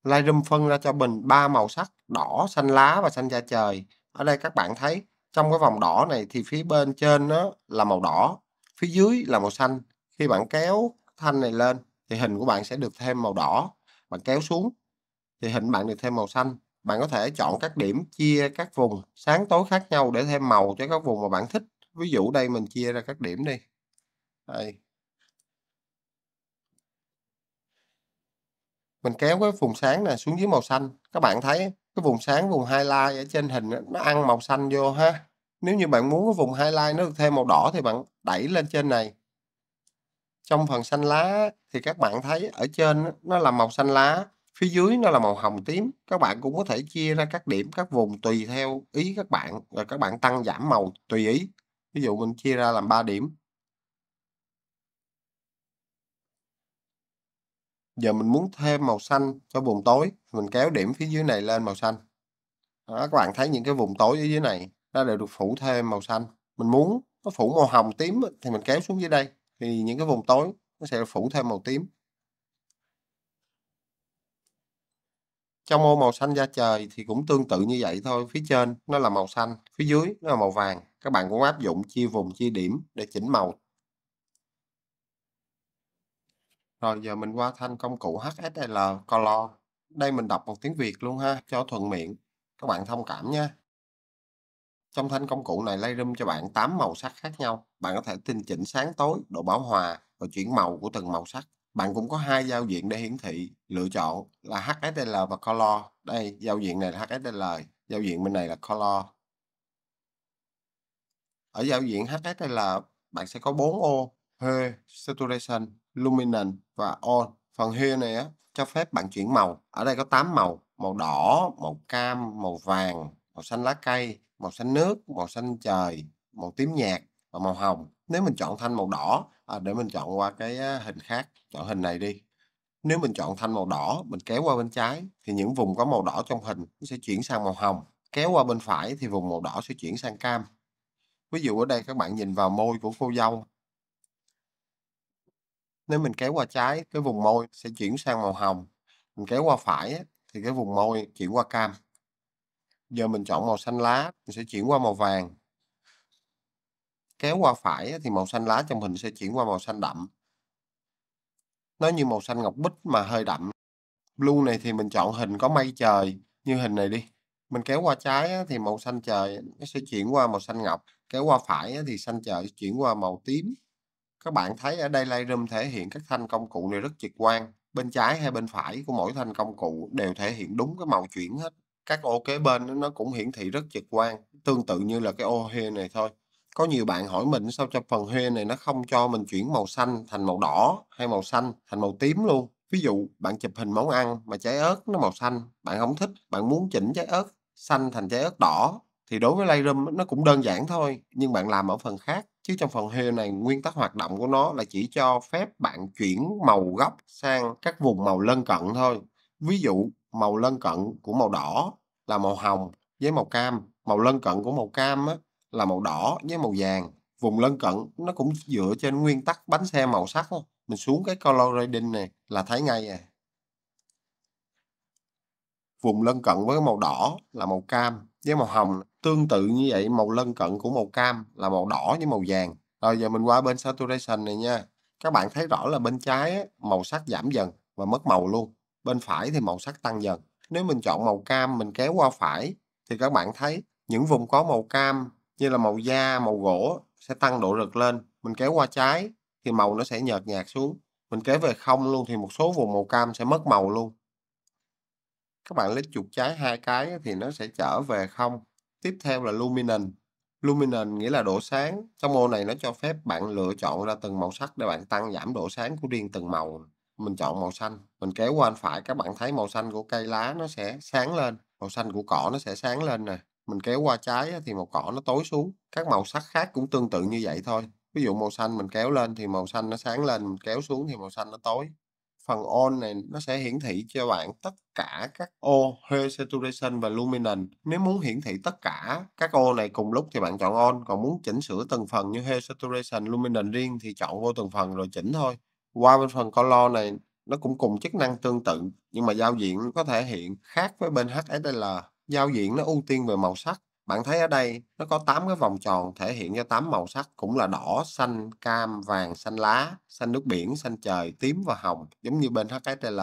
Lightroom phân ra cho mình ba màu sắc đỏ xanh lá và xanh da trời ở đây các bạn thấy trong cái vòng đỏ này thì phía bên trên nó là màu đỏ phía dưới là màu xanh khi bạn kéo thanh này lên thì hình của bạn sẽ được thêm màu đỏ bạn kéo xuống thì hình bạn được thêm màu xanh bạn có thể chọn các điểm chia các vùng sáng tối khác nhau để thêm màu cho các vùng mà bạn thích ví dụ đây mình chia ra các điểm đi đây mình kéo cái vùng sáng này xuống dưới màu xanh các bạn thấy cái vùng sáng vùng highlight ở trên hình nó ăn màu xanh vô ha nếu như bạn muốn cái vùng highlight nó được thêm màu đỏ thì bạn đẩy lên trên này. Trong phần xanh lá thì các bạn thấy ở trên nó là màu xanh lá, phía dưới nó là màu hồng tím. Các bạn cũng có thể chia ra các điểm, các vùng tùy theo ý các bạn rồi các bạn tăng giảm màu tùy ý. Ví dụ mình chia ra làm 3 điểm. giờ mình muốn thêm màu xanh cho vùng tối mình kéo điểm phía dưới này lên màu xanh đó, các bạn thấy những cái vùng tối ở dưới này nó đều được phủ thêm màu xanh mình muốn nó phủ màu hồng tím thì mình kéo xuống dưới đây thì những cái vùng tối nó sẽ phủ thêm màu tím trong ô màu xanh da trời thì cũng tương tự như vậy thôi phía trên nó là màu xanh phía dưới nó là màu vàng các bạn cũng áp dụng chia vùng chia điểm để chỉnh màu rồi giờ mình qua thanh công cụ HSL color đây mình đọc một tiếng Việt luôn ha cho thuận miệng các bạn thông cảm nha trong thanh công cụ này Lightroom cho bạn 8 màu sắc khác nhau. Bạn có thể tinh chỉnh sáng tối, độ bão hòa và chuyển màu của từng màu sắc. Bạn cũng có hai giao diện để hiển thị, lựa chọn là HSL và Color. Đây, giao diện này là HSL, giao diện bên này là Color. Ở giao diện HSL, bạn sẽ có 4 ô Hue, Saturation, Luminance và On. Phần Hue này á, cho phép bạn chuyển màu. Ở đây có 8 màu, màu đỏ, màu cam, màu vàng, màu xanh lá cây, màu xanh nước màu xanh trời màu tím nhạt và màu hồng nếu mình chọn thanh màu đỏ à, để mình chọn qua cái hình khác chọn hình này đi nếu mình chọn thanh màu đỏ mình kéo qua bên trái thì những vùng có màu đỏ trong hình sẽ chuyển sang màu hồng kéo qua bên phải thì vùng màu đỏ sẽ chuyển sang cam ví dụ ở đây các bạn nhìn vào môi của cô dâu nếu mình kéo qua trái cái vùng môi sẽ chuyển sang màu hồng mình kéo qua phải thì cái vùng môi chuyển qua cam giờ mình chọn màu xanh lá mình sẽ chuyển qua màu vàng kéo qua phải thì màu xanh lá trong hình sẽ chuyển qua màu xanh đậm nó như màu xanh ngọc bích mà hơi đậm blue này thì mình chọn hình có mây trời như hình này đi mình kéo qua trái thì màu xanh trời nó sẽ chuyển qua màu xanh ngọc kéo qua phải thì xanh trời chuyển qua màu tím các bạn thấy ở đây Lightroom thể hiện các thanh công cụ này rất trực quan bên trái hay bên phải của mỗi thanh công cụ đều thể hiện đúng cái màu chuyển hết các ô kế bên nó cũng hiển thị rất trực quan tương tự như là cái ô huê này thôi có nhiều bạn hỏi mình sao cho phần huê này nó không cho mình chuyển màu xanh thành màu đỏ hay màu xanh thành màu tím luôn ví dụ bạn chụp hình món ăn mà trái ớt nó màu xanh bạn không thích bạn muốn chỉnh trái ớt xanh thành trái ớt đỏ thì đối với Lightroom nó cũng đơn giản thôi nhưng bạn làm ở phần khác chứ trong phần heo này nguyên tắc hoạt động của nó là chỉ cho phép bạn chuyển màu gốc sang các vùng màu lân cận thôi ví dụ màu lân cận của màu đỏ là màu hồng với màu cam màu lân cận của màu cam á, là màu đỏ với màu vàng vùng lân cận nó cũng dựa trên nguyên tắc bánh xe màu sắc đó. mình xuống cái color grading này là thấy ngay à vùng lân cận với màu đỏ là màu cam với màu hồng tương tự như vậy màu lân cận của màu cam là màu đỏ với màu vàng rồi giờ mình qua bên saturation này nha các bạn thấy rõ là bên trái ấy, màu sắc giảm dần và mất màu luôn bên phải thì màu sắc tăng dần nếu mình chọn màu cam mình kéo qua phải thì các bạn thấy những vùng có màu cam như là màu da màu gỗ sẽ tăng độ rực lên mình kéo qua trái thì màu nó sẽ nhợt nhạt xuống mình kéo về không luôn thì một số vùng màu cam sẽ mất màu luôn các bạn lấy chuột trái hai cái thì nó sẽ trở về không tiếp theo là luminen luminen nghĩa là độ sáng trong ô này nó cho phép bạn lựa chọn ra từng màu sắc để bạn tăng giảm độ sáng của riêng từng màu mình chọn màu xanh mình kéo qua anh phải các bạn thấy màu xanh của cây lá nó sẽ sáng lên màu xanh của cỏ nó sẽ sáng lên nè mình kéo qua trái thì màu cỏ nó tối xuống các màu sắc khác cũng tương tự như vậy thôi ví dụ màu xanh mình kéo lên thì màu xanh nó sáng lên mình kéo xuống thì màu xanh nó tối phần on này nó sẽ hiển thị cho bạn tất cả các ô hue saturation và luminance nếu muốn hiển thị tất cả các ô này cùng lúc thì bạn chọn on còn muốn chỉnh sửa từng phần như hue saturation luminance riêng thì chọn vô từng phần rồi chỉnh thôi qua bên phần color này nó cũng cùng chức năng tương tự nhưng mà giao diện có thể hiện khác với bên HSL giao diện nó ưu tiên về màu sắc bạn thấy ở đây nó có 8 cái vòng tròn thể hiện cho 8 màu sắc cũng là đỏ, xanh, cam, vàng, xanh lá, xanh nước biển, xanh trời, tím và hồng giống như bên HSL.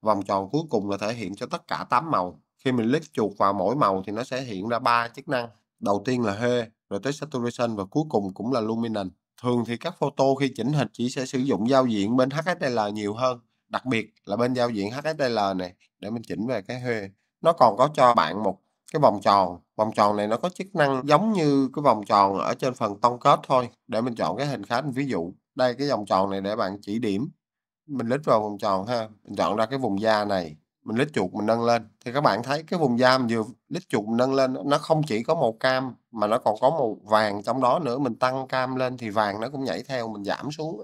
Vòng tròn cuối cùng là thể hiện cho tất cả 8 màu. Khi mình click chuột vào mỗi màu thì nó sẽ hiện ra ba chức năng. Đầu tiên là Hue, rồi tới Saturation và cuối cùng cũng là Luminance thường thì các photo khi chỉnh hình chỉ sẽ sử dụng giao diện bên HSL nhiều hơn đặc biệt là bên giao diện HSL này để mình chỉnh về cái huê nó còn có cho bạn một cái vòng tròn vòng tròn này nó có chức năng giống như cái vòng tròn ở trên phần tông kết thôi để mình chọn cái hình khác ví dụ đây cái vòng tròn này để bạn chỉ điểm mình lít vào vòng tròn ha mình chọn ra cái vùng da này mình lít chuột mình nâng lên thì các bạn thấy cái vùng da mình vừa lít chuột mình nâng lên nó không chỉ có màu cam mà nó còn có màu vàng trong đó nữa mình tăng cam lên thì vàng nó cũng nhảy theo mình giảm xuống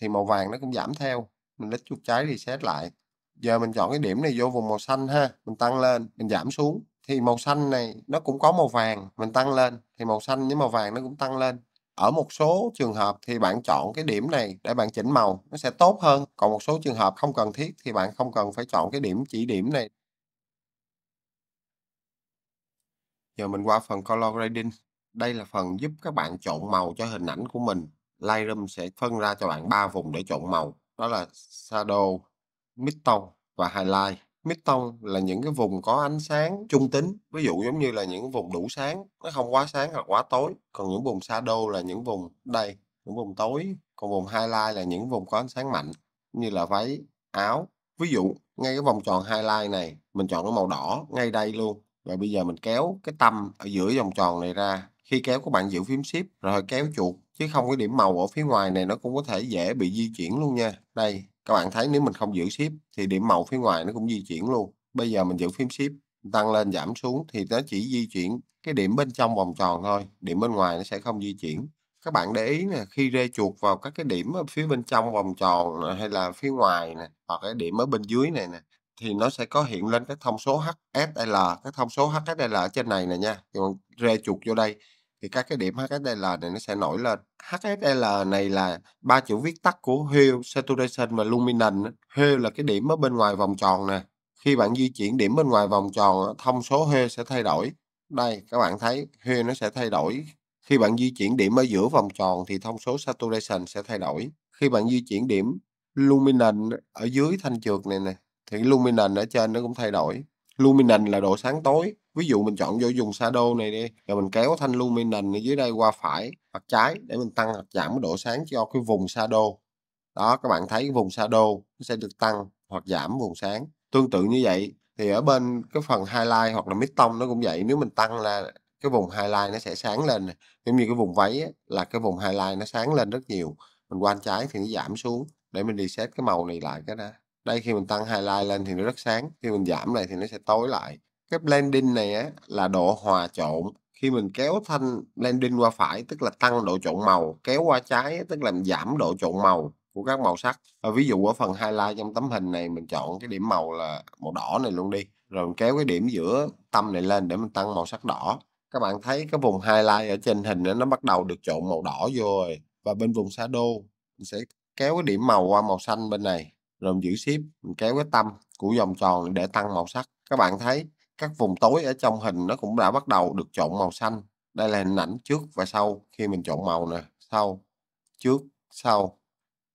thì màu vàng nó cũng giảm theo mình lít chuột trái thì xét lại giờ mình chọn cái điểm này vô vùng màu xanh ha mình tăng lên mình giảm xuống thì màu xanh này nó cũng có màu vàng mình tăng lên thì màu xanh với màu vàng nó cũng tăng lên ở một số trường hợp thì bạn chọn cái điểm này để bạn chỉnh màu nó sẽ tốt hơn còn một số trường hợp không cần thiết thì bạn không cần phải chọn cái điểm chỉ điểm này giờ mình qua phần color grading đây là phần giúp các bạn trộn màu cho hình ảnh của mình Lightroom sẽ phân ra cho bạn ba vùng để trộn màu đó là shadow, midtone và highlight mid tông là những cái vùng có ánh sáng trung tính ví dụ giống như là những vùng đủ sáng nó không quá sáng hoặc quá tối còn những vùng shadow là những vùng đây những vùng tối còn vùng highlight là những vùng có ánh sáng mạnh như là váy áo ví dụ ngay cái vòng tròn highlight này mình chọn cái màu đỏ ngay đây luôn và bây giờ mình kéo cái tâm ở giữa vòng tròn này ra khi kéo các bạn giữ phím shift rồi kéo chuột chứ không cái điểm màu ở phía ngoài này nó cũng có thể dễ bị di chuyển luôn nha đây các bạn thấy nếu mình không giữ ship thì điểm màu phía ngoài nó cũng di chuyển luôn bây giờ mình giữ phím ship tăng lên giảm xuống thì nó chỉ di chuyển cái điểm bên trong vòng tròn thôi điểm bên ngoài nó sẽ không di chuyển các bạn để ý nè khi rê chuột vào các cái điểm ở phía bên trong vòng tròn hay là phía ngoài nè hoặc cái điểm ở bên dưới này nè thì nó sẽ có hiện lên các thông số HSL các thông số HSL ở trên này nè nha rê chuột vô đây thì các cái điểm HSL này nó sẽ nổi lên. HSL này là ba chữ viết tắt của Hue, Saturation và Luminance. Hue là cái điểm ở bên ngoài vòng tròn nè. Khi bạn di chuyển điểm bên ngoài vòng tròn, thông số Hue sẽ thay đổi. Đây, các bạn thấy Hue nó sẽ thay đổi. Khi bạn di chuyển điểm ở giữa vòng tròn thì thông số Saturation sẽ thay đổi. Khi bạn di chuyển điểm Luminance ở dưới thanh trượt này nè, thì Luminance ở trên nó cũng thay đổi. Luminance là độ sáng tối, ví dụ mình chọn vô dùng shadow này đi rồi mình kéo thanh luminance ở dưới đây qua phải hoặc trái để mình tăng hoặc giảm cái độ sáng cho cái vùng shadow đó các bạn thấy cái vùng shadow nó sẽ được tăng hoặc giảm vùng sáng tương tự như vậy thì ở bên cái phần highlight hoặc là mid tông nó cũng vậy nếu mình tăng là cái vùng highlight nó sẽ sáng lên giống như cái vùng váy ấy, là cái vùng highlight nó sáng lên rất nhiều mình quan trái thì nó giảm xuống để mình reset cái màu này lại cái đó đây khi mình tăng highlight lên thì nó rất sáng khi mình giảm này thì nó sẽ tối lại cái blending này á, là độ hòa trộn khi mình kéo thanh blending qua phải tức là tăng độ trộn màu kéo qua trái tức là giảm độ trộn màu của các màu sắc à, ví dụ ở phần highlight trong tấm hình này mình chọn cái điểm màu là màu đỏ này luôn đi rồi mình kéo cái điểm giữa tâm này lên để mình tăng màu sắc đỏ các bạn thấy cái vùng highlight ở trên hình nó bắt đầu được trộn màu đỏ vô rồi và bên vùng shadow mình sẽ kéo cái điểm màu qua màu xanh bên này rồi mình giữ ship mình kéo cái tâm của vòng tròn để tăng màu sắc các bạn thấy các vùng tối ở trong hình nó cũng đã bắt đầu được trộn màu xanh đây là hình ảnh trước và sau khi mình chọn màu nè sau trước sau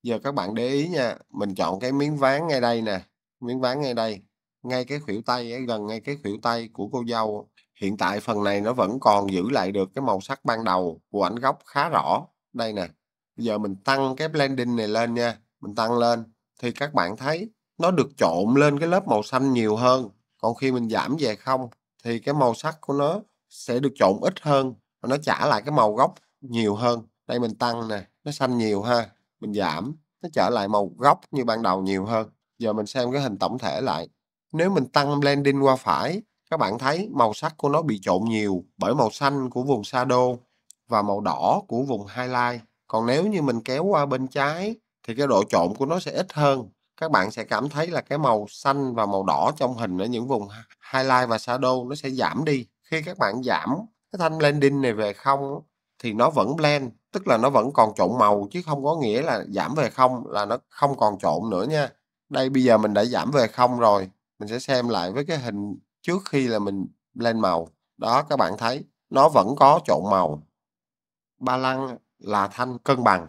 giờ các bạn để ý nha mình chọn cái miếng ván ngay đây nè miếng ván ngay đây ngay cái khuỷu tay gần ngay cái khuỷu tay của cô dâu hiện tại phần này nó vẫn còn giữ lại được cái màu sắc ban đầu của ảnh gốc khá rõ đây nè bây giờ mình tăng cái blending này lên nha mình tăng lên thì các bạn thấy nó được trộn lên cái lớp màu xanh nhiều hơn còn khi mình giảm về không thì cái màu sắc của nó sẽ được trộn ít hơn và nó trả lại cái màu gốc nhiều hơn đây mình tăng nè nó xanh nhiều ha mình giảm nó trở lại màu gốc như ban đầu nhiều hơn giờ mình xem cái hình tổng thể lại nếu mình tăng blending qua phải các bạn thấy màu sắc của nó bị trộn nhiều bởi màu xanh của vùng shadow và màu đỏ của vùng highlight còn nếu như mình kéo qua bên trái thì cái độ trộn của nó sẽ ít hơn các bạn sẽ cảm thấy là cái màu xanh và màu đỏ trong hình ở những vùng highlight và shadow nó sẽ giảm đi khi các bạn giảm cái thanh blending này về không thì nó vẫn blend tức là nó vẫn còn trộn màu chứ không có nghĩa là giảm về không là nó không còn trộn nữa nha đây bây giờ mình đã giảm về không rồi mình sẽ xem lại với cái hình trước khi là mình blend màu đó các bạn thấy nó vẫn có trộn màu ba lăng là thanh cân bằng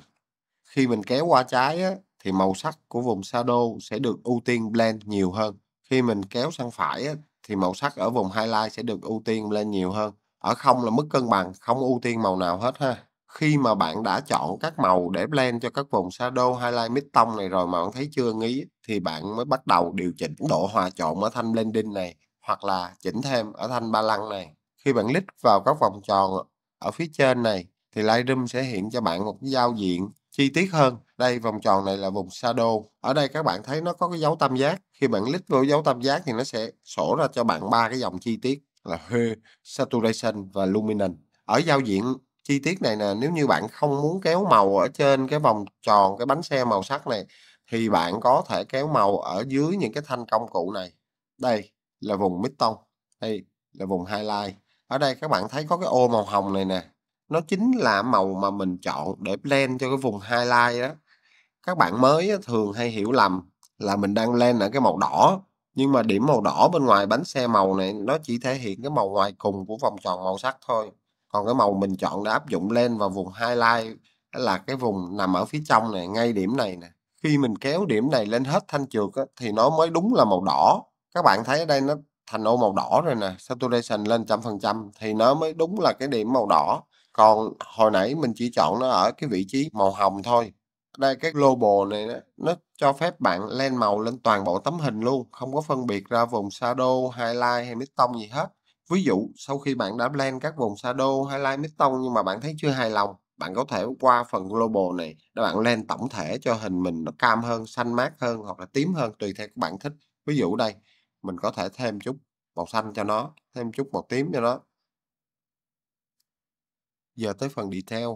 khi mình kéo qua trái á, thì màu sắc của vùng shadow sẽ được ưu tiên blend nhiều hơn. Khi mình kéo sang phải thì màu sắc ở vùng highlight sẽ được ưu tiên blend nhiều hơn. Ở không là mức cân bằng, không ưu tiên màu nào hết ha. Khi mà bạn đã chọn các màu để blend cho các vùng shadow, highlight, mid tone này rồi mà bạn thấy chưa nghĩ thì bạn mới bắt đầu điều chỉnh độ hòa trộn ở thanh blending này hoặc là chỉnh thêm ở thanh ba lăng này. Khi bạn click vào các vòng tròn ở phía trên này thì Lightroom sẽ hiện cho bạn một giao diện chi tiết hơn đây vòng tròn này là vùng shadow ở đây các bạn thấy nó có cái dấu tam giác khi bạn click vào dấu tam giác thì nó sẽ sổ ra cho bạn ba cái dòng chi tiết là hue saturation và luminance ở giao diện chi tiết này nè nếu như bạn không muốn kéo màu ở trên cái vòng tròn cái bánh xe màu sắc này thì bạn có thể kéo màu ở dưới những cái thanh công cụ này đây là vùng mid tone đây là vùng highlight ở đây các bạn thấy có cái ô màu hồng này nè nó chính là màu mà mình chọn để blend cho cái vùng highlight đó các bạn mới thường hay hiểu lầm là mình đang lên ở cái màu đỏ nhưng mà điểm màu đỏ bên ngoài bánh xe màu này nó chỉ thể hiện cái màu ngoài cùng của vòng tròn màu sắc thôi còn cái màu mình chọn để áp dụng lên vào vùng highlight là cái vùng nằm ở phía trong này ngay điểm này nè khi mình kéo điểm này lên hết thanh trượt á, thì nó mới đúng là màu đỏ các bạn thấy ở đây nó thành ô màu đỏ rồi nè saturation lên trăm phần trăm thì nó mới đúng là cái điểm màu đỏ còn hồi nãy mình chỉ chọn nó ở cái vị trí màu hồng thôi đây cái global này nó, nó cho phép bạn lên màu lên toàn bộ tấm hình luôn không có phân biệt ra vùng shadow highlight hay midtone gì hết ví dụ sau khi bạn đã blend các vùng shadow highlight midtone nhưng mà bạn thấy chưa hài lòng bạn có thể qua phần global này để bạn lên tổng thể cho hình mình nó cam hơn xanh mát hơn hoặc là tím hơn tùy theo các bạn thích ví dụ đây mình có thể thêm chút màu xanh cho nó thêm chút màu tím cho nó Giờ tới phần detail.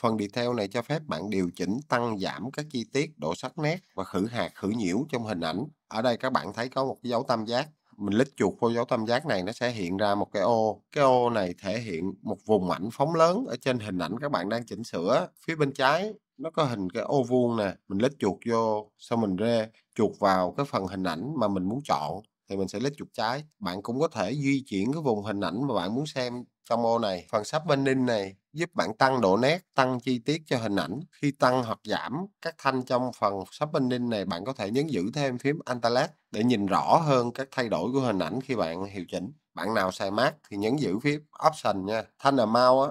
Phần detail này cho phép bạn điều chỉnh tăng giảm các chi tiết, độ sắc nét và khử hạt, khử nhiễu trong hình ảnh. Ở đây các bạn thấy có một cái dấu tam giác. Mình lít chuột vô dấu tam giác này nó sẽ hiện ra một cái ô. Cái ô này thể hiện một vùng ảnh phóng lớn ở trên hình ảnh các bạn đang chỉnh sửa. Phía bên trái nó có hình cái ô vuông nè. Mình lít chuột vô, xong mình rê chuột vào cái phần hình ảnh mà mình muốn chọn thì mình sẽ lít chuột trái. Bạn cũng có thể di chuyển cái vùng hình ảnh mà bạn muốn xem trong ô này. Phần sắp bên in này giúp bạn tăng độ nét, tăng chi tiết cho hình ảnh. Khi tăng hoặc giảm các thanh trong phần sub binding này, bạn có thể nhấn giữ thêm phím Antalet để nhìn rõ hơn các thay đổi của hình ảnh khi bạn hiệu chỉnh. Bạn nào xài Mac thì nhấn giữ phím Option nha. Thanh Amount á,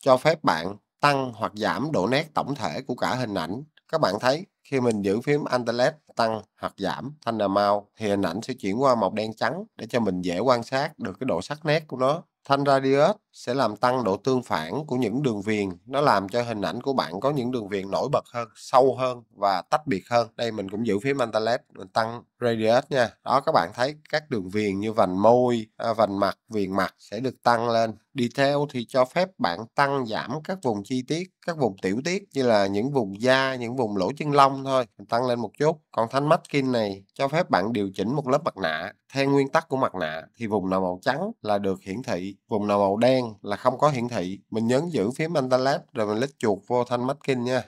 cho phép bạn tăng hoặc giảm độ nét tổng thể của cả hình ảnh. Các bạn thấy khi mình giữ phím Antalet tăng hoặc giảm thanh amount thì hình ảnh sẽ chuyển qua màu đen trắng để cho mình dễ quan sát được cái độ sắc nét của nó. Thanh Radius sẽ làm tăng độ tương phản của những đường viền nó làm cho hình ảnh của bạn có những đường viền nổi bật hơn sâu hơn và tách biệt hơn đây mình cũng giữ phía Alt mình tăng radius nha đó các bạn thấy các đường viền như vành môi à, vành mặt viền mặt sẽ được tăng lên detail thì cho phép bạn tăng giảm các vùng chi tiết các vùng tiểu tiết như là những vùng da những vùng lỗ chân lông thôi mình tăng lên một chút còn thanh masking này cho phép bạn điều chỉnh một lớp mặt nạ theo nguyên tắc của mặt nạ thì vùng nào màu trắng là được hiển thị vùng nào màu đen đen là không có hiển thị mình nhấn giữ phím Alt Lab rồi mình lít chuột vô thanh masking nha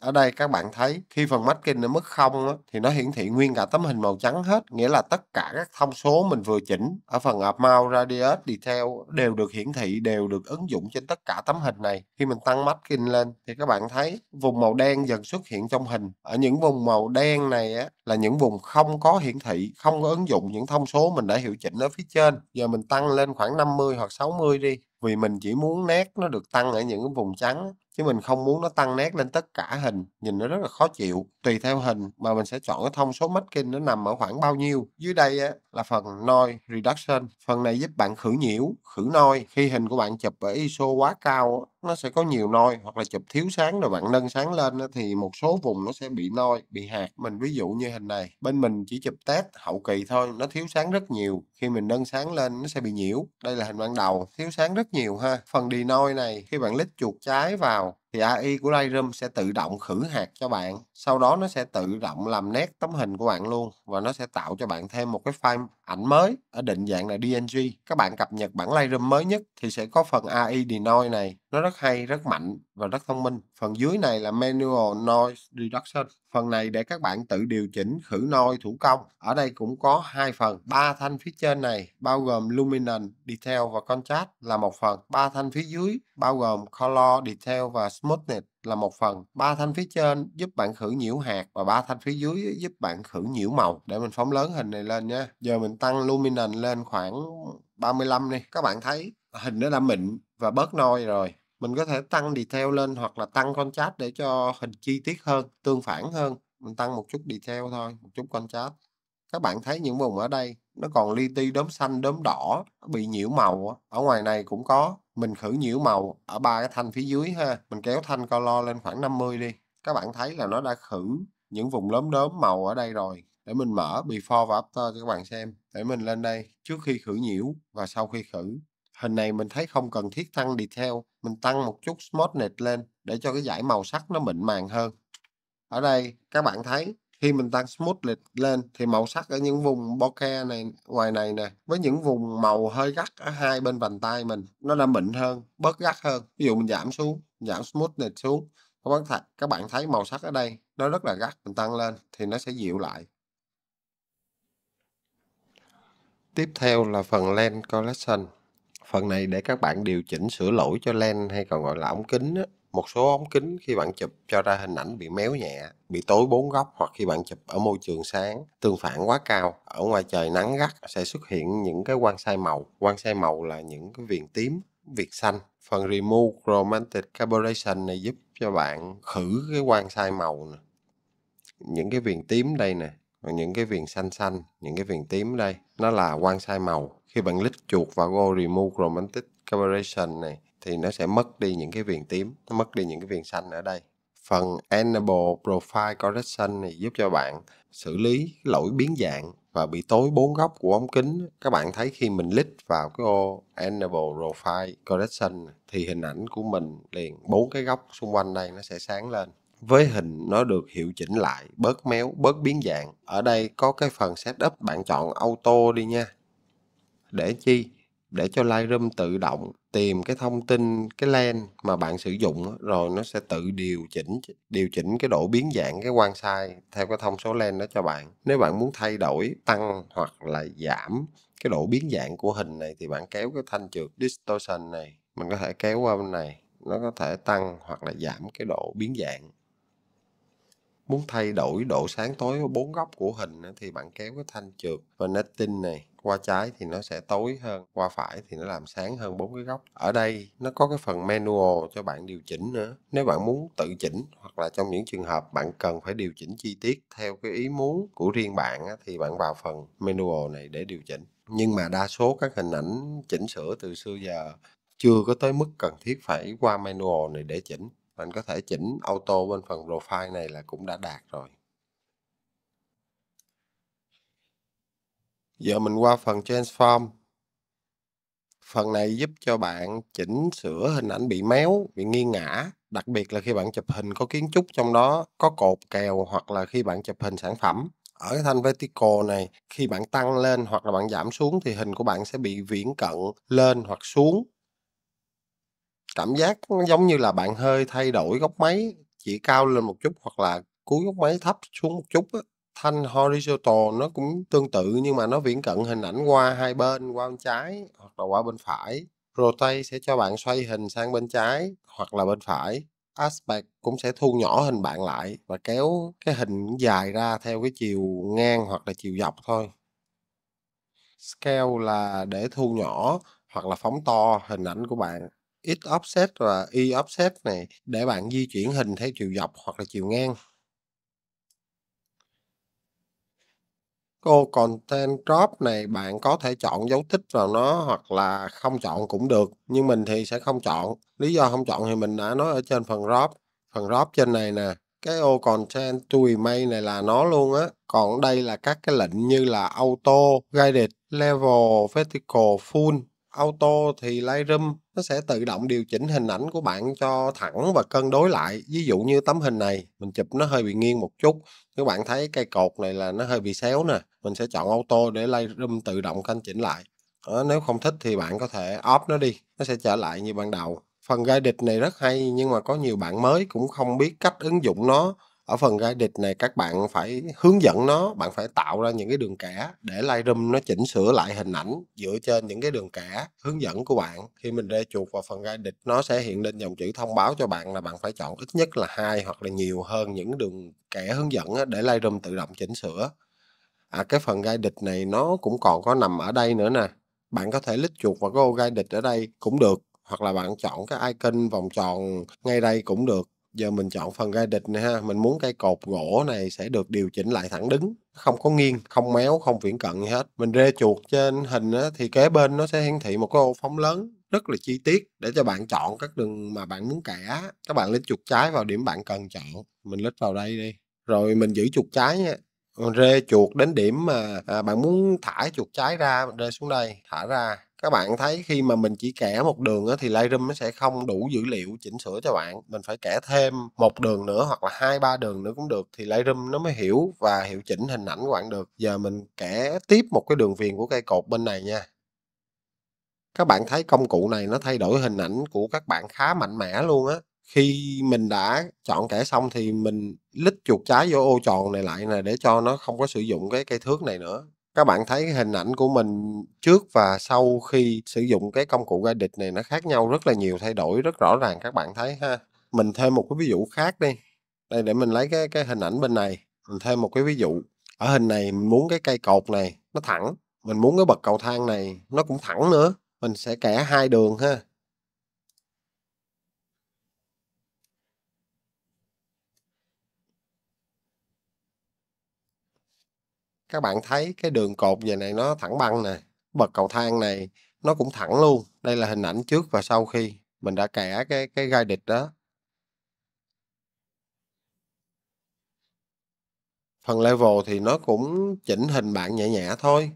ở đây các bạn thấy khi phần masking ở mức không á, thì nó hiển thị nguyên cả tấm hình màu trắng hết nghĩa là tất cả các thông số mình vừa chỉnh ở phần amount radius detail đều được hiển thị đều được ứng dụng trên tất cả tấm hình này khi mình tăng masking lên thì các bạn thấy vùng màu đen dần xuất hiện trong hình ở những vùng màu đen này á, là những vùng không có hiển thị không có ứng dụng những thông số mình đã hiệu chỉnh ở phía trên giờ mình tăng lên khoảng 50 hoặc 60 đi vì mình chỉ muốn nét nó được tăng ở những vùng trắng chứ mình không muốn nó tăng nét lên tất cả hình nhìn nó rất là khó chịu tùy theo hình mà mình sẽ chọn cái thông số masking nó nằm ở khoảng bao nhiêu dưới đây là phần noise reduction phần này giúp bạn khử nhiễu khử noise khi hình của bạn chụp ở ISO quá cao nó sẽ có nhiều noi hoặc là chụp thiếu sáng rồi bạn nâng sáng lên thì một số vùng nó sẽ bị noi bị hạt mình ví dụ như hình này bên mình chỉ chụp test hậu kỳ thôi nó thiếu sáng rất nhiều khi mình nâng sáng lên nó sẽ bị nhiễu đây là hình ban đầu thiếu sáng rất nhiều ha phần đi noi này khi bạn lít chuột trái vào thì AI của Lightroom sẽ tự động khử hạt cho bạn sau đó nó sẽ tự động làm nét tấm hình của bạn luôn và nó sẽ tạo cho bạn thêm một cái file ảnh mới ở định dạng là DNG. Các bạn cập nhật bản Lightroom mới nhất thì sẽ có phần AI Denoise này. Nó rất hay, rất mạnh và rất thông minh. Phần dưới này là Manual Noise Reduction. Phần này để các bạn tự điều chỉnh khử noise thủ công. Ở đây cũng có hai phần. Ba thanh phía trên này bao gồm Luminance, Detail và Contrast là một phần. Ba thanh phía dưới bao gồm Color, Detail và Smoothness là một phần ba thanh phía trên giúp bạn khử nhiễu hạt và ba thanh phía dưới giúp bạn khử nhiễu màu để mình phóng lớn hình này lên nha. giờ mình tăng luminance lên khoảng 35 đi các bạn thấy hình nó đã mịn và bớt noi rồi mình có thể tăng detail lên hoặc là tăng contrast để cho hình chi tiết hơn tương phản hơn mình tăng một chút detail thôi một chút contrast các bạn thấy những vùng ở đây nó còn li ti đốm xanh đốm đỏ bị nhiễu màu ở ngoài này cũng có mình khử nhiễu màu ở ba cái thanh phía dưới ha mình kéo thanh color lên khoảng 50 đi các bạn thấy là nó đã khử những vùng lớm đốm màu ở đây rồi để mình mở before và after cho các bạn xem để mình lên đây trước khi khử nhiễu và sau khi khử hình này mình thấy không cần thiết tăng detail mình tăng một chút smoothness lên để cho cái dải màu sắc nó mịn màng hơn ở đây các bạn thấy khi mình tăng smooth lên, lên thì màu sắc ở những vùng bokeh này ngoài này nè với những vùng màu hơi gắt ở hai bên vành tay mình nó đã mịn hơn bớt gắt hơn ví dụ mình giảm xuống giảm smooth này xuống các bạn thấy các bạn thấy màu sắc ở đây nó rất là gắt mình tăng lên thì nó sẽ dịu lại tiếp theo là phần lens collection phần này để các bạn điều chỉnh sửa lỗi cho lens hay còn gọi là ống kính đó một số ống kính khi bạn chụp cho ra hình ảnh bị méo nhẹ, bị tối bốn góc hoặc khi bạn chụp ở môi trường sáng, tương phản quá cao, ở ngoài trời nắng gắt sẽ xuất hiện những cái quang sai màu. Quang sai màu là những cái viền tím, viền xanh. Phần Remove Chromatic Aberration này giúp cho bạn khử cái quang sai màu nè. Những cái viền tím đây nè, những cái viền xanh xanh, những cái viền tím đây, nó là quang sai màu. Khi bạn click chuột vào Go Remove Chromatic Aberration này, thì nó sẽ mất đi những cái viền tím nó mất đi những cái viền xanh ở đây phần enable profile correction này giúp cho bạn xử lý lỗi biến dạng và bị tối bốn góc của ống kính các bạn thấy khi mình click vào cái ô enable profile correction thì hình ảnh của mình liền bốn cái góc xung quanh đây nó sẽ sáng lên với hình nó được hiệu chỉnh lại bớt méo bớt biến dạng ở đây có cái phần setup bạn chọn auto đi nha để chi để cho Lightroom tự động tìm cái thông tin cái lens mà bạn sử dụng rồi nó sẽ tự điều chỉnh điều chỉnh cái độ biến dạng cái quang sai theo cái thông số lens đó cho bạn. Nếu bạn muốn thay đổi, tăng hoặc là giảm cái độ biến dạng của hình này thì bạn kéo cái thanh trượt distortion này, mình có thể kéo qua bên này, nó có thể tăng hoặc là giảm cái độ biến dạng. Muốn thay đổi độ sáng tối bốn góc của hình thì bạn kéo cái thanh trượt và này qua trái thì nó sẽ tối hơn qua phải thì nó làm sáng hơn bốn cái góc ở đây nó có cái phần manual cho bạn điều chỉnh nữa nếu bạn muốn tự chỉnh hoặc là trong những trường hợp bạn cần phải điều chỉnh chi tiết theo cái ý muốn của riêng bạn thì bạn vào phần manual này để điều chỉnh nhưng mà đa số các hình ảnh chỉnh sửa từ xưa giờ chưa có tới mức cần thiết phải qua manual này để chỉnh bạn có thể chỉnh auto bên phần profile này là cũng đã đạt rồi Giờ mình qua phần Transform. Phần này giúp cho bạn chỉnh sửa hình ảnh bị méo, bị nghiêng ngã, đặc biệt là khi bạn chụp hình có kiến trúc trong đó, có cột kèo hoặc là khi bạn chụp hình sản phẩm. Ở cái thanh vertical này, khi bạn tăng lên hoặc là bạn giảm xuống thì hình của bạn sẽ bị viễn cận lên hoặc xuống. Cảm giác giống như là bạn hơi thay đổi góc máy, chỉ cao lên một chút hoặc là cúi góc máy thấp xuống một chút á thanh horizontal nó cũng tương tự nhưng mà nó viễn cận hình ảnh qua hai bên qua bên trái hoặc là qua bên phải rotate sẽ cho bạn xoay hình sang bên trái hoặc là bên phải aspect cũng sẽ thu nhỏ hình bạn lại và kéo cái hình dài ra theo cái chiều ngang hoặc là chiều dọc thôi scale là để thu nhỏ hoặc là phóng to hình ảnh của bạn x offset và y offset này để bạn di chuyển hình theo chiều dọc hoặc là chiều ngang Cô content crop này bạn có thể chọn dấu tích vào nó hoặc là không chọn cũng được. Nhưng mình thì sẽ không chọn. Lý do không chọn thì mình đã nói ở trên phần crop. Phần crop trên này nè. Cái ô content to may này là nó luôn á. Còn đây là các cái lệnh như là auto, guided, level, vertical, full. Auto thì Lightroom nó sẽ tự động điều chỉnh hình ảnh của bạn cho thẳng và cân đối lại. Ví dụ như tấm hình này, mình chụp nó hơi bị nghiêng một chút các bạn thấy cây cột này là nó hơi bị xéo nè mình sẽ chọn auto để lay room tự động canh chỉnh lại đó, ờ, nếu không thích thì bạn có thể off nó đi nó sẽ trở lại như ban đầu phần gai địch này rất hay nhưng mà có nhiều bạn mới cũng không biết cách ứng dụng nó ở phần guided này các bạn phải hướng dẫn nó bạn phải tạo ra những cái đường kẻ để Lightroom nó chỉnh sửa lại hình ảnh dựa trên những cái đường kẻ hướng dẫn của bạn khi mình rê chuột vào phần guided nó sẽ hiện lên dòng chữ thông báo cho bạn là bạn phải chọn ít nhất là hai hoặc là nhiều hơn những đường kẻ hướng dẫn để Lightroom tự động chỉnh sửa à cái phần guided này nó cũng còn có nằm ở đây nữa nè bạn có thể lít chuột vào cái ô guided ở đây cũng được hoặc là bạn chọn cái icon vòng tròn ngay đây cũng được giờ mình chọn phần gai địch này ha mình muốn cây cột gỗ này sẽ được điều chỉnh lại thẳng đứng không có nghiêng không méo không viễn cận gì hết mình rê chuột trên hình á, thì kế bên nó sẽ hiển thị một cái ô phóng lớn rất là chi tiết để cho bạn chọn các đường mà bạn muốn kẻ các bạn lên chuột trái vào điểm bạn cần chọn mình lít vào đây đi rồi mình giữ chuột trái nha rê chuột đến điểm mà à, bạn muốn thả chuột trái ra rê xuống đây thả ra các bạn thấy khi mà mình chỉ kẻ một đường thì Lightroom nó sẽ không đủ dữ liệu chỉnh sửa cho bạn mình phải kẻ thêm một đường nữa hoặc là hai ba đường nữa cũng được thì Lightroom nó mới hiểu và hiệu chỉnh hình ảnh của bạn được giờ mình kẻ tiếp một cái đường viền của cây cột bên này nha các bạn thấy công cụ này nó thay đổi hình ảnh của các bạn khá mạnh mẽ luôn á khi mình đã chọn kẻ xong thì mình lít chuột trái vô ô tròn này lại nè để cho nó không có sử dụng cái cây thước này nữa các bạn thấy cái hình ảnh của mình trước và sau khi sử dụng cái công cụ edit này nó khác nhau rất là nhiều thay đổi rất rõ ràng các bạn thấy ha mình thêm một cái ví dụ khác đi đây để mình lấy cái cái hình ảnh bên này mình thêm một cái ví dụ ở hình này mình muốn cái cây cột này nó thẳng mình muốn cái bậc cầu thang này nó cũng thẳng nữa mình sẽ kẻ hai đường ha các bạn thấy cái đường cột về này nó thẳng băng nè bậc cầu thang này nó cũng thẳng luôn đây là hình ảnh trước và sau khi mình đã kẻ cái cái gai địch đó phần level thì nó cũng chỉnh hình bạn nhẹ nhẹ thôi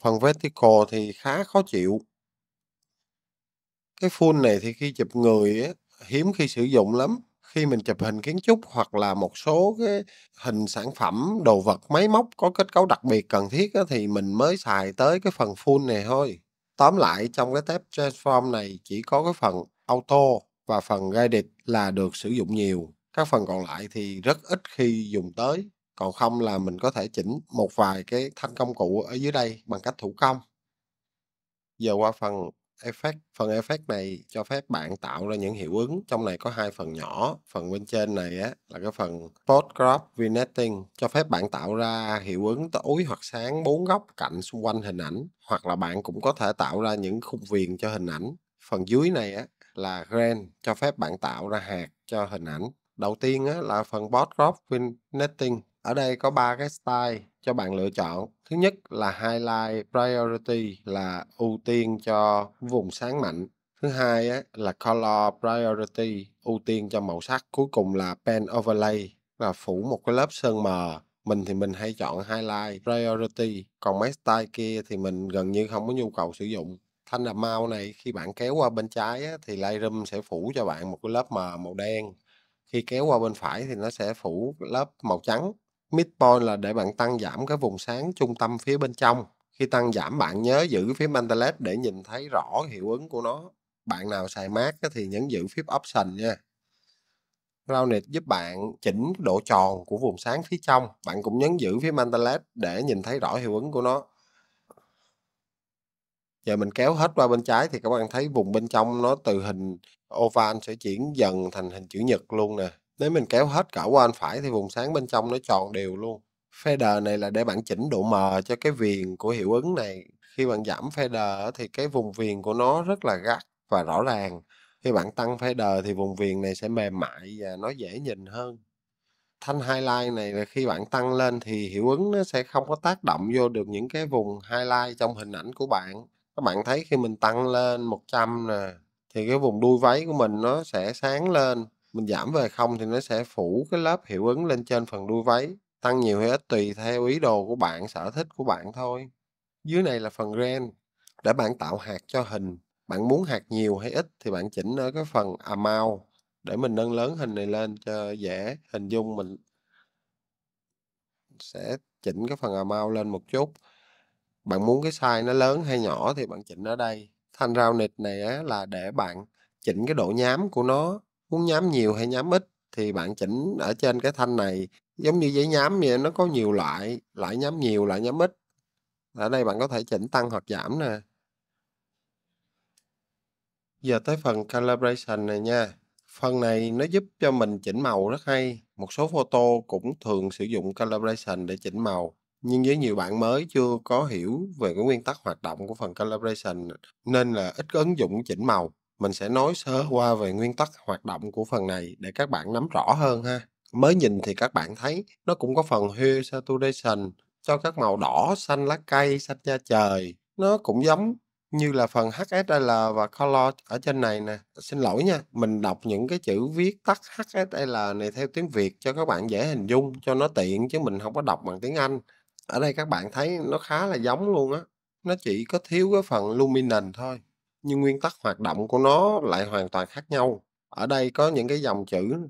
phần vertical thì khá khó chịu cái full này thì khi chụp người hiếm khi sử dụng lắm khi mình chụp hình kiến trúc hoặc là một số cái hình sản phẩm đồ vật máy móc có kết cấu đặc biệt cần thiết thì mình mới xài tới cái phần full này thôi tóm lại trong cái tab transform này chỉ có cái phần auto và phần guided là được sử dụng nhiều các phần còn lại thì rất ít khi dùng tới còn không là mình có thể chỉnh một vài cái thanh công cụ ở dưới đây bằng cách thủ công giờ qua phần effect phần effect này cho phép bạn tạo ra những hiệu ứng trong này có hai phần nhỏ phần bên trên này á là cái phần post crop vignetting cho phép bạn tạo ra hiệu ứng tối hoặc sáng bốn góc cạnh xung quanh hình ảnh hoặc là bạn cũng có thể tạo ra những khung viền cho hình ảnh phần dưới này á là grain cho phép bạn tạo ra hạt cho hình ảnh đầu tiên á, là phần post crop vignetting ở đây có ba cái style cho bạn lựa chọn. Thứ nhất là Highlight Priority là ưu tiên cho vùng sáng mạnh. Thứ hai á, là Color Priority ưu tiên cho màu sắc. Cuối cùng là Pen Overlay là phủ một cái lớp sơn mờ mình thì mình hay chọn highlight priority còn mấy style kia thì mình gần như không có nhu cầu sử dụng thanh đậm này khi bạn kéo qua bên trái thì Lightroom sẽ phủ cho bạn một cái lớp mờ màu đen khi kéo qua bên phải thì nó sẽ phủ lớp màu trắng midpoint là để bạn tăng giảm cái vùng sáng trung tâm phía bên trong khi tăng giảm bạn nhớ giữ phím Antelet để nhìn thấy rõ hiệu ứng của nó bạn nào xài mát thì nhấn giữ phím Option nha Rounded giúp bạn chỉnh độ tròn của vùng sáng phía trong bạn cũng nhấn giữ phím Antelet để nhìn thấy rõ hiệu ứng của nó giờ mình kéo hết qua bên trái thì các bạn thấy vùng bên trong nó từ hình oval sẽ chuyển dần thành hình chữ nhật luôn nè nếu mình kéo hết cỡ qua anh phải thì vùng sáng bên trong nó tròn đều luôn. Fader này là để bạn chỉnh độ mờ cho cái viền của hiệu ứng này. Khi bạn giảm fader thì cái vùng viền của nó rất là gắt và rõ ràng. Khi bạn tăng fader thì vùng viền này sẽ mềm mại và nó dễ nhìn hơn. Thanh highlight này là khi bạn tăng lên thì hiệu ứng nó sẽ không có tác động vô được những cái vùng highlight trong hình ảnh của bạn. Các bạn thấy khi mình tăng lên 100 nè thì cái vùng đuôi váy của mình nó sẽ sáng lên mình giảm về không thì nó sẽ phủ cái lớp hiệu ứng lên trên phần đuôi váy tăng nhiều hay ít tùy theo ý đồ của bạn sở thích của bạn thôi dưới này là phần ren để bạn tạo hạt cho hình bạn muốn hạt nhiều hay ít thì bạn chỉnh ở cái phần amount để mình nâng lớn hình này lên cho dễ hình dung mình sẽ chỉnh cái phần amount lên một chút bạn muốn cái size nó lớn hay nhỏ thì bạn chỉnh ở đây thanh rau nịt này á, là để bạn chỉnh cái độ nhám của nó muốn nhám nhiều hay nhám ít thì bạn chỉnh ở trên cái thanh này giống như giấy nhám vậy nó có nhiều loại loại nhám nhiều loại nhám ít ở đây bạn có thể chỉnh tăng hoặc giảm nè giờ tới phần calibration này nha phần này nó giúp cho mình chỉnh màu rất hay một số photo cũng thường sử dụng calibration để chỉnh màu nhưng với nhiều bạn mới chưa có hiểu về cái nguyên tắc hoạt động của phần calibration nên là ít có ứng dụng chỉnh màu mình sẽ nói sơ qua về nguyên tắc hoạt động của phần này để các bạn nắm rõ hơn ha. Mới nhìn thì các bạn thấy nó cũng có phần hue saturation cho các màu đỏ, xanh lá cây, xanh da trời. Nó cũng giống như là phần HSL và color ở trên này nè. Xin lỗi nha, mình đọc những cái chữ viết tắt HSL này theo tiếng Việt cho các bạn dễ hình dung, cho nó tiện chứ mình không có đọc bằng tiếng Anh. Ở đây các bạn thấy nó khá là giống luôn á. Nó chỉ có thiếu cái phần luminance thôi nhưng nguyên tắc hoạt động của nó lại hoàn toàn khác nhau. Ở đây có những cái dòng chữ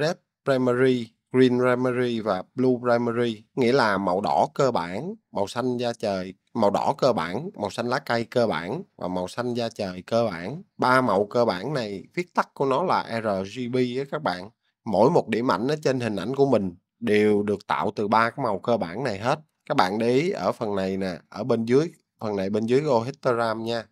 red primary, green primary và blue primary, nghĩa là màu đỏ cơ bản, màu xanh da trời, màu đỏ cơ bản, màu xanh lá cây cơ bản và màu xanh da trời cơ bản. Ba màu cơ bản này viết tắt của nó là RGB á các bạn. Mỗi một điểm ảnh ở trên hình ảnh của mình đều được tạo từ ba cái màu cơ bản này hết. Các bạn để ý ở phần này nè, ở bên dưới, phần này bên dưới Go Histogram nha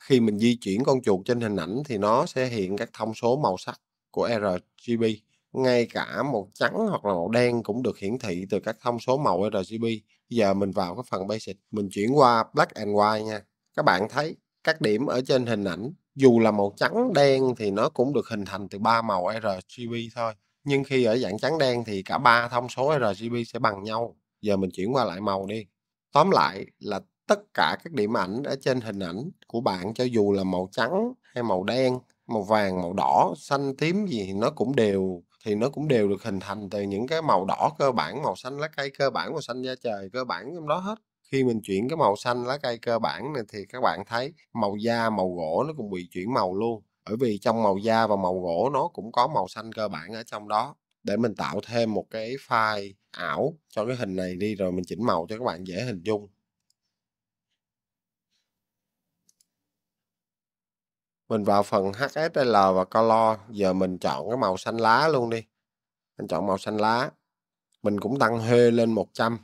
khi mình di chuyển con chuột trên hình ảnh thì nó sẽ hiện các thông số màu sắc của RGB ngay cả màu trắng hoặc là màu đen cũng được hiển thị từ các thông số màu RGB Bây giờ mình vào cái phần basic mình chuyển qua black and white nha các bạn thấy các điểm ở trên hình ảnh dù là màu trắng đen thì nó cũng được hình thành từ ba màu RGB thôi nhưng khi ở dạng trắng đen thì cả ba thông số RGB sẽ bằng nhau giờ mình chuyển qua lại màu đi tóm lại là tất cả các điểm ảnh ở trên hình ảnh của bạn cho dù là màu trắng hay màu đen màu vàng màu đỏ xanh tím gì nó cũng đều thì nó cũng đều được hình thành từ những cái màu đỏ cơ bản màu xanh lá cây cơ bản màu xanh da trời cơ bản trong đó hết khi mình chuyển cái màu xanh lá cây cơ bản này thì các bạn thấy màu da màu gỗ nó cũng bị chuyển màu luôn bởi vì trong màu da và màu gỗ nó cũng có màu xanh cơ bản ở trong đó để mình tạo thêm một cái file ảo cho cái hình này đi rồi mình chỉnh màu cho các bạn dễ hình dung mình vào phần HSL và color giờ mình chọn cái màu xanh lá luôn đi mình chọn màu xanh lá mình cũng tăng hê lên 100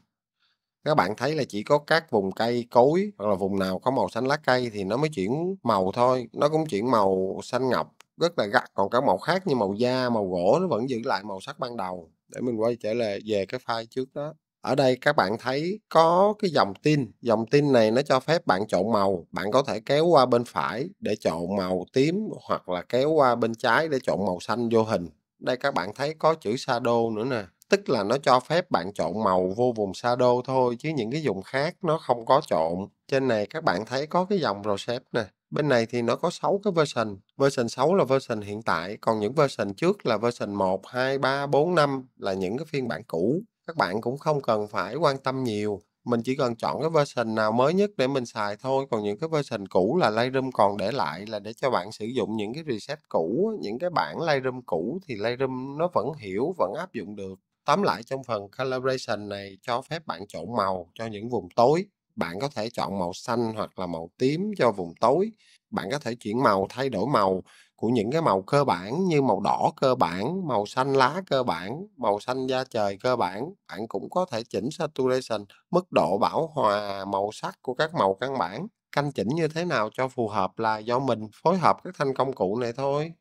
các bạn thấy là chỉ có các vùng cây cối hoặc là vùng nào có màu xanh lá cây thì nó mới chuyển màu thôi nó cũng chuyển màu xanh ngọc rất là gắt còn các màu khác như màu da màu gỗ nó vẫn giữ lại màu sắc ban đầu để mình quay trở lại về cái file trước đó ở đây các bạn thấy có cái dòng tin dòng tin này nó cho phép bạn chọn màu bạn có thể kéo qua bên phải để chọn màu tím hoặc là kéo qua bên trái để chọn màu xanh vô hình đây các bạn thấy có chữ shadow nữa nè tức là nó cho phép bạn chọn màu vô vùng shadow thôi chứ những cái vùng khác nó không có trộn trên này các bạn thấy có cái dòng rosette nè bên này thì nó có 6 cái version version 6 là version hiện tại còn những version trước là version 1 2 3 4 5 là những cái phiên bản cũ các bạn cũng không cần phải quan tâm nhiều mình chỉ cần chọn cái version nào mới nhất để mình xài thôi còn những cái version cũ là Lightroom còn để lại là để cho bạn sử dụng những cái reset cũ những cái bản Lightroom cũ thì Lightroom nó vẫn hiểu vẫn áp dụng được tóm lại trong phần coloration này cho phép bạn chọn màu cho những vùng tối bạn có thể chọn màu xanh hoặc là màu tím cho vùng tối bạn có thể chuyển màu thay đổi màu của những cái màu cơ bản như màu đỏ cơ bản màu xanh lá cơ bản màu xanh da trời cơ bản bạn cũng có thể chỉnh saturation mức độ bảo hòa màu sắc của các màu căn bản canh chỉnh như thế nào cho phù hợp là do mình phối hợp các thanh công cụ này thôi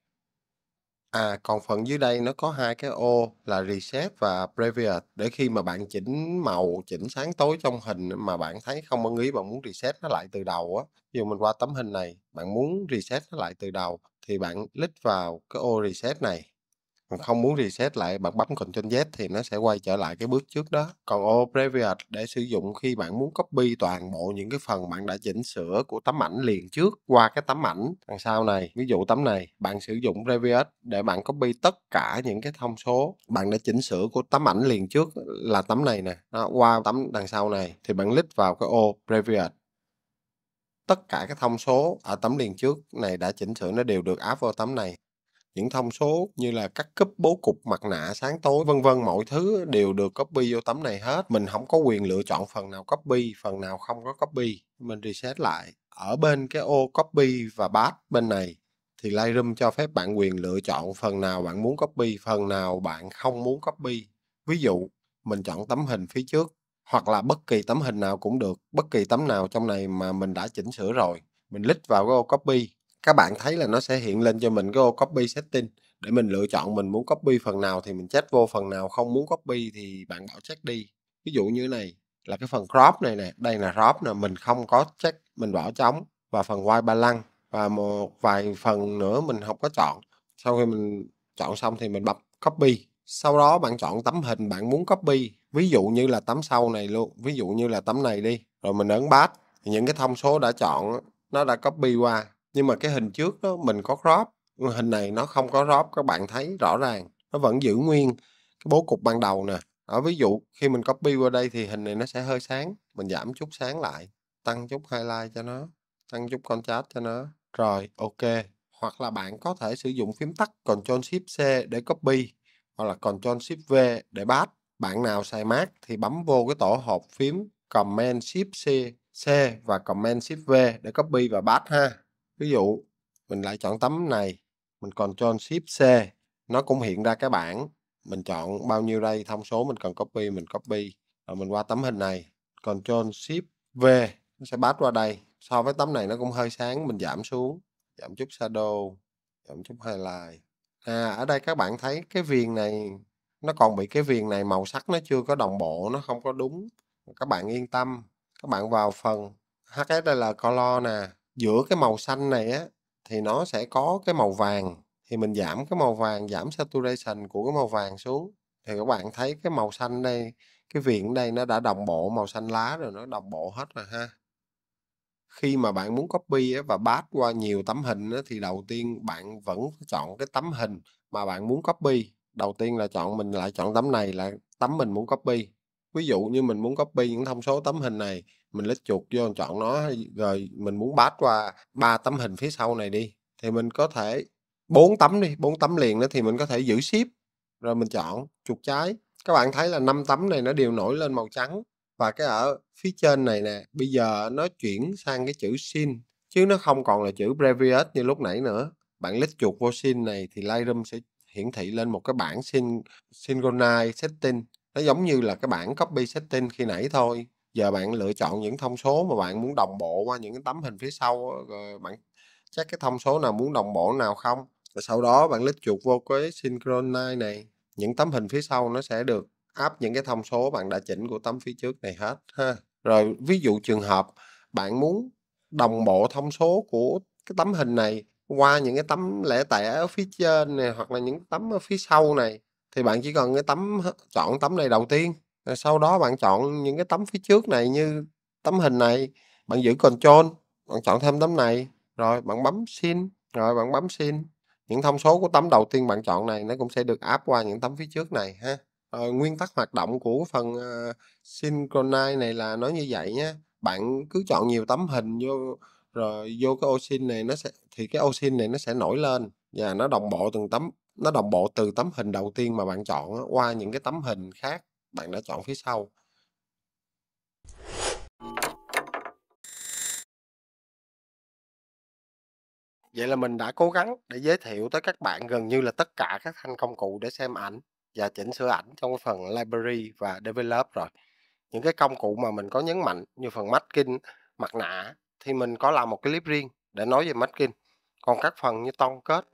À còn phần dưới đây nó có hai cái ô là reset và previous để khi mà bạn chỉnh màu, chỉnh sáng tối trong hình mà bạn thấy không ưng ý bạn muốn reset nó lại từ đầu á. Ví dụ mình qua tấm hình này, bạn muốn reset nó lại từ đầu thì bạn click vào cái ô reset này còn dạ. không muốn reset lại bạn bấm Ctrl Z thì nó sẽ quay trở lại cái bước trước đó còn ô previous để sử dụng khi bạn muốn copy toàn bộ những cái phần bạn đã chỉnh sửa của tấm ảnh liền trước qua cái tấm ảnh đằng sau này ví dụ tấm này bạn sử dụng previous để bạn copy tất cả những cái thông số bạn đã chỉnh sửa của tấm ảnh liền trước là tấm này nè đó, qua tấm đằng sau này thì bạn click vào cái ô previous tất cả các thông số ở tấm liền trước này đã chỉnh sửa nó đều được áp vào tấm này những thông số như là cắt cúp bố cục mặt nạ sáng tối vân vân mọi thứ đều được copy vô tấm này hết mình không có quyền lựa chọn phần nào copy phần nào không có copy mình reset lại ở bên cái ô copy và paste bên này thì Lightroom cho phép bạn quyền lựa chọn phần nào bạn muốn copy phần nào bạn không muốn copy ví dụ mình chọn tấm hình phía trước hoặc là bất kỳ tấm hình nào cũng được bất kỳ tấm nào trong này mà mình đã chỉnh sửa rồi mình lít vào cái ô copy các bạn thấy là nó sẽ hiện lên cho mình cái ô copy setting để mình lựa chọn mình muốn copy phần nào thì mình check vô phần nào không muốn copy thì bạn bảo check đi ví dụ như này là cái phần crop này nè đây là crop nè mình không có check mình bỏ trống và phần white balance và một vài phần nữa mình không có chọn sau khi mình chọn xong thì mình bấm copy sau đó bạn chọn tấm hình bạn muốn copy ví dụ như là tấm sau này luôn ví dụ như là tấm này đi rồi mình ấn bát những cái thông số đã chọn nó đã copy qua nhưng mà cái hình trước đó mình có crop hình này nó không có crop các bạn thấy rõ ràng nó vẫn giữ nguyên cái bố cục ban đầu nè ở ví dụ khi mình copy qua đây thì hình này nó sẽ hơi sáng mình giảm chút sáng lại tăng chút highlight cho nó tăng chút contrast cho nó rồi ok hoặc là bạn có thể sử dụng phím tắt Ctrl Shift C để copy hoặc là Ctrl Shift V để paste bạn nào xài Mac thì bấm vô cái tổ hộp phím Command Shift C, C và Command Shift V để copy và paste ha. Ví dụ mình lại chọn tấm này, mình Ctrl Shift C, nó cũng hiện ra cái bảng. Mình chọn bao nhiêu đây, thông số mình cần copy, mình copy. Rồi mình qua tấm hình này, Ctrl Shift V, nó sẽ paste qua đây. So với tấm này nó cũng hơi sáng, mình giảm xuống, giảm chút shadow, giảm chút highlight. À, ở đây các bạn thấy cái viền này nó còn bị cái viền này màu sắc nó chưa có đồng bộ nó không có đúng các bạn yên tâm các bạn vào phần HSL color nè giữa cái màu xanh này á thì nó sẽ có cái màu vàng thì mình giảm cái màu vàng giảm saturation của cái màu vàng xuống thì các bạn thấy cái màu xanh đây cái viền đây nó đã đồng bộ màu xanh lá rồi nó đồng bộ hết rồi ha khi mà bạn muốn copy và pass qua nhiều tấm hình thì đầu tiên bạn vẫn chọn cái tấm hình mà bạn muốn copy đầu tiên là chọn mình lại chọn tấm này là tấm mình muốn copy ví dụ như mình muốn copy những thông số tấm hình này mình lít chuột vô chọn nó rồi mình muốn bát qua ba tấm hình phía sau này đi thì mình có thể bốn tấm đi bốn tấm liền đó thì mình có thể giữ ship rồi mình chọn chuột trái các bạn thấy là năm tấm này nó đều nổi lên màu trắng và cái ở phía trên này nè bây giờ nó chuyển sang cái chữ sin chứ nó không còn là chữ previous như lúc nãy nữa bạn lít chuột vô sin này thì Lightroom sẽ hiển thị lên một cái bảng syn synchronize setting nó giống như là cái bảng copy setting khi nãy thôi giờ bạn lựa chọn những thông số mà bạn muốn đồng bộ qua những cái tấm hình phía sau rồi bạn chắc cái thông số nào muốn đồng bộ nào không rồi sau đó bạn lít chuột vô cái synchronize này những tấm hình phía sau nó sẽ được áp những cái thông số bạn đã chỉnh của tấm phía trước này hết ha rồi ví dụ trường hợp bạn muốn đồng bộ thông số của cái tấm hình này qua những cái tấm lẻ tẻ ở phía trên này hoặc là những tấm ở phía sau này thì bạn chỉ cần cái tấm chọn tấm này đầu tiên rồi sau đó bạn chọn những cái tấm phía trước này như tấm hình này bạn giữ control bạn chọn thêm tấm này rồi bạn bấm xin rồi bạn bấm xin những thông số của tấm đầu tiên bạn chọn này nó cũng sẽ được áp qua những tấm phía trước này ha rồi, nguyên tắc hoạt động của phần uh, synchronize này là nó như vậy nhé bạn cứ chọn nhiều tấm hình vô rồi vô cái ô này nó sẽ thì cái ô này nó sẽ nổi lên và nó đồng bộ từng tấm nó đồng bộ từ tấm hình đầu tiên mà bạn chọn qua những cái tấm hình khác bạn đã chọn phía sau Vậy là mình đã cố gắng để giới thiệu tới các bạn gần như là tất cả các thanh công cụ để xem ảnh và chỉnh sửa ảnh trong phần library và develop rồi. Những cái công cụ mà mình có nhấn mạnh như phần masking, mặt nạ, thì mình có làm một cái clip riêng để nói về masking còn các phần như tone, kết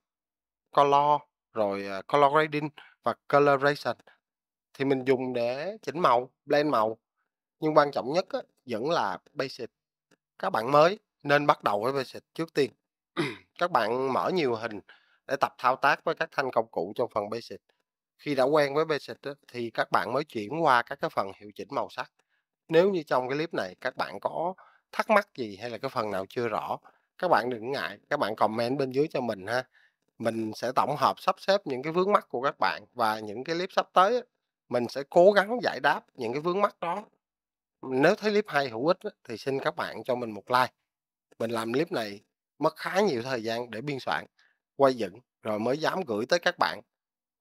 color rồi à, color grading và coloration thì mình dùng để chỉnh màu blend màu nhưng quan trọng nhất vẫn là basic các bạn mới nên bắt đầu với basic trước tiên (clears throat) các bạn mở nhiều hình để tập thao tác với các thanh công cụ trong phần basic khi đã quen với basic thì các bạn mới chuyển qua các cái phần hiệu chỉnh màu sắc nếu như trong cái clip này các bạn có thắc mắc gì hay là cái phần nào chưa rõ các bạn đừng ngại các bạn comment bên dưới cho mình ha mình sẽ tổng hợp sắp xếp những cái vướng mắt của các bạn và những cái clip sắp tới mình sẽ cố gắng giải đáp những cái vướng mắt đó nếu thấy clip hay hữu ích thì xin các bạn cho mình một like mình làm clip này mất khá nhiều thời gian để biên soạn quay dựng rồi mới dám gửi tới các bạn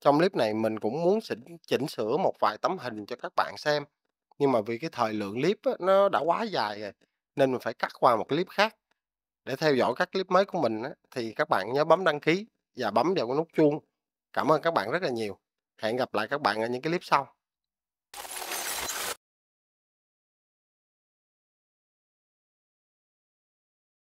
trong clip này mình cũng muốn chỉnh, chỉnh sửa một vài tấm hình cho các bạn xem nhưng mà vì cái thời lượng clip nó đã quá dài rồi nên mình phải cắt qua một clip khác để theo dõi các clip mới của mình thì các bạn nhớ bấm đăng ký và bấm vào cái nút chuông cảm ơn các bạn rất là nhiều hẹn gặp lại các bạn ở những cái clip sau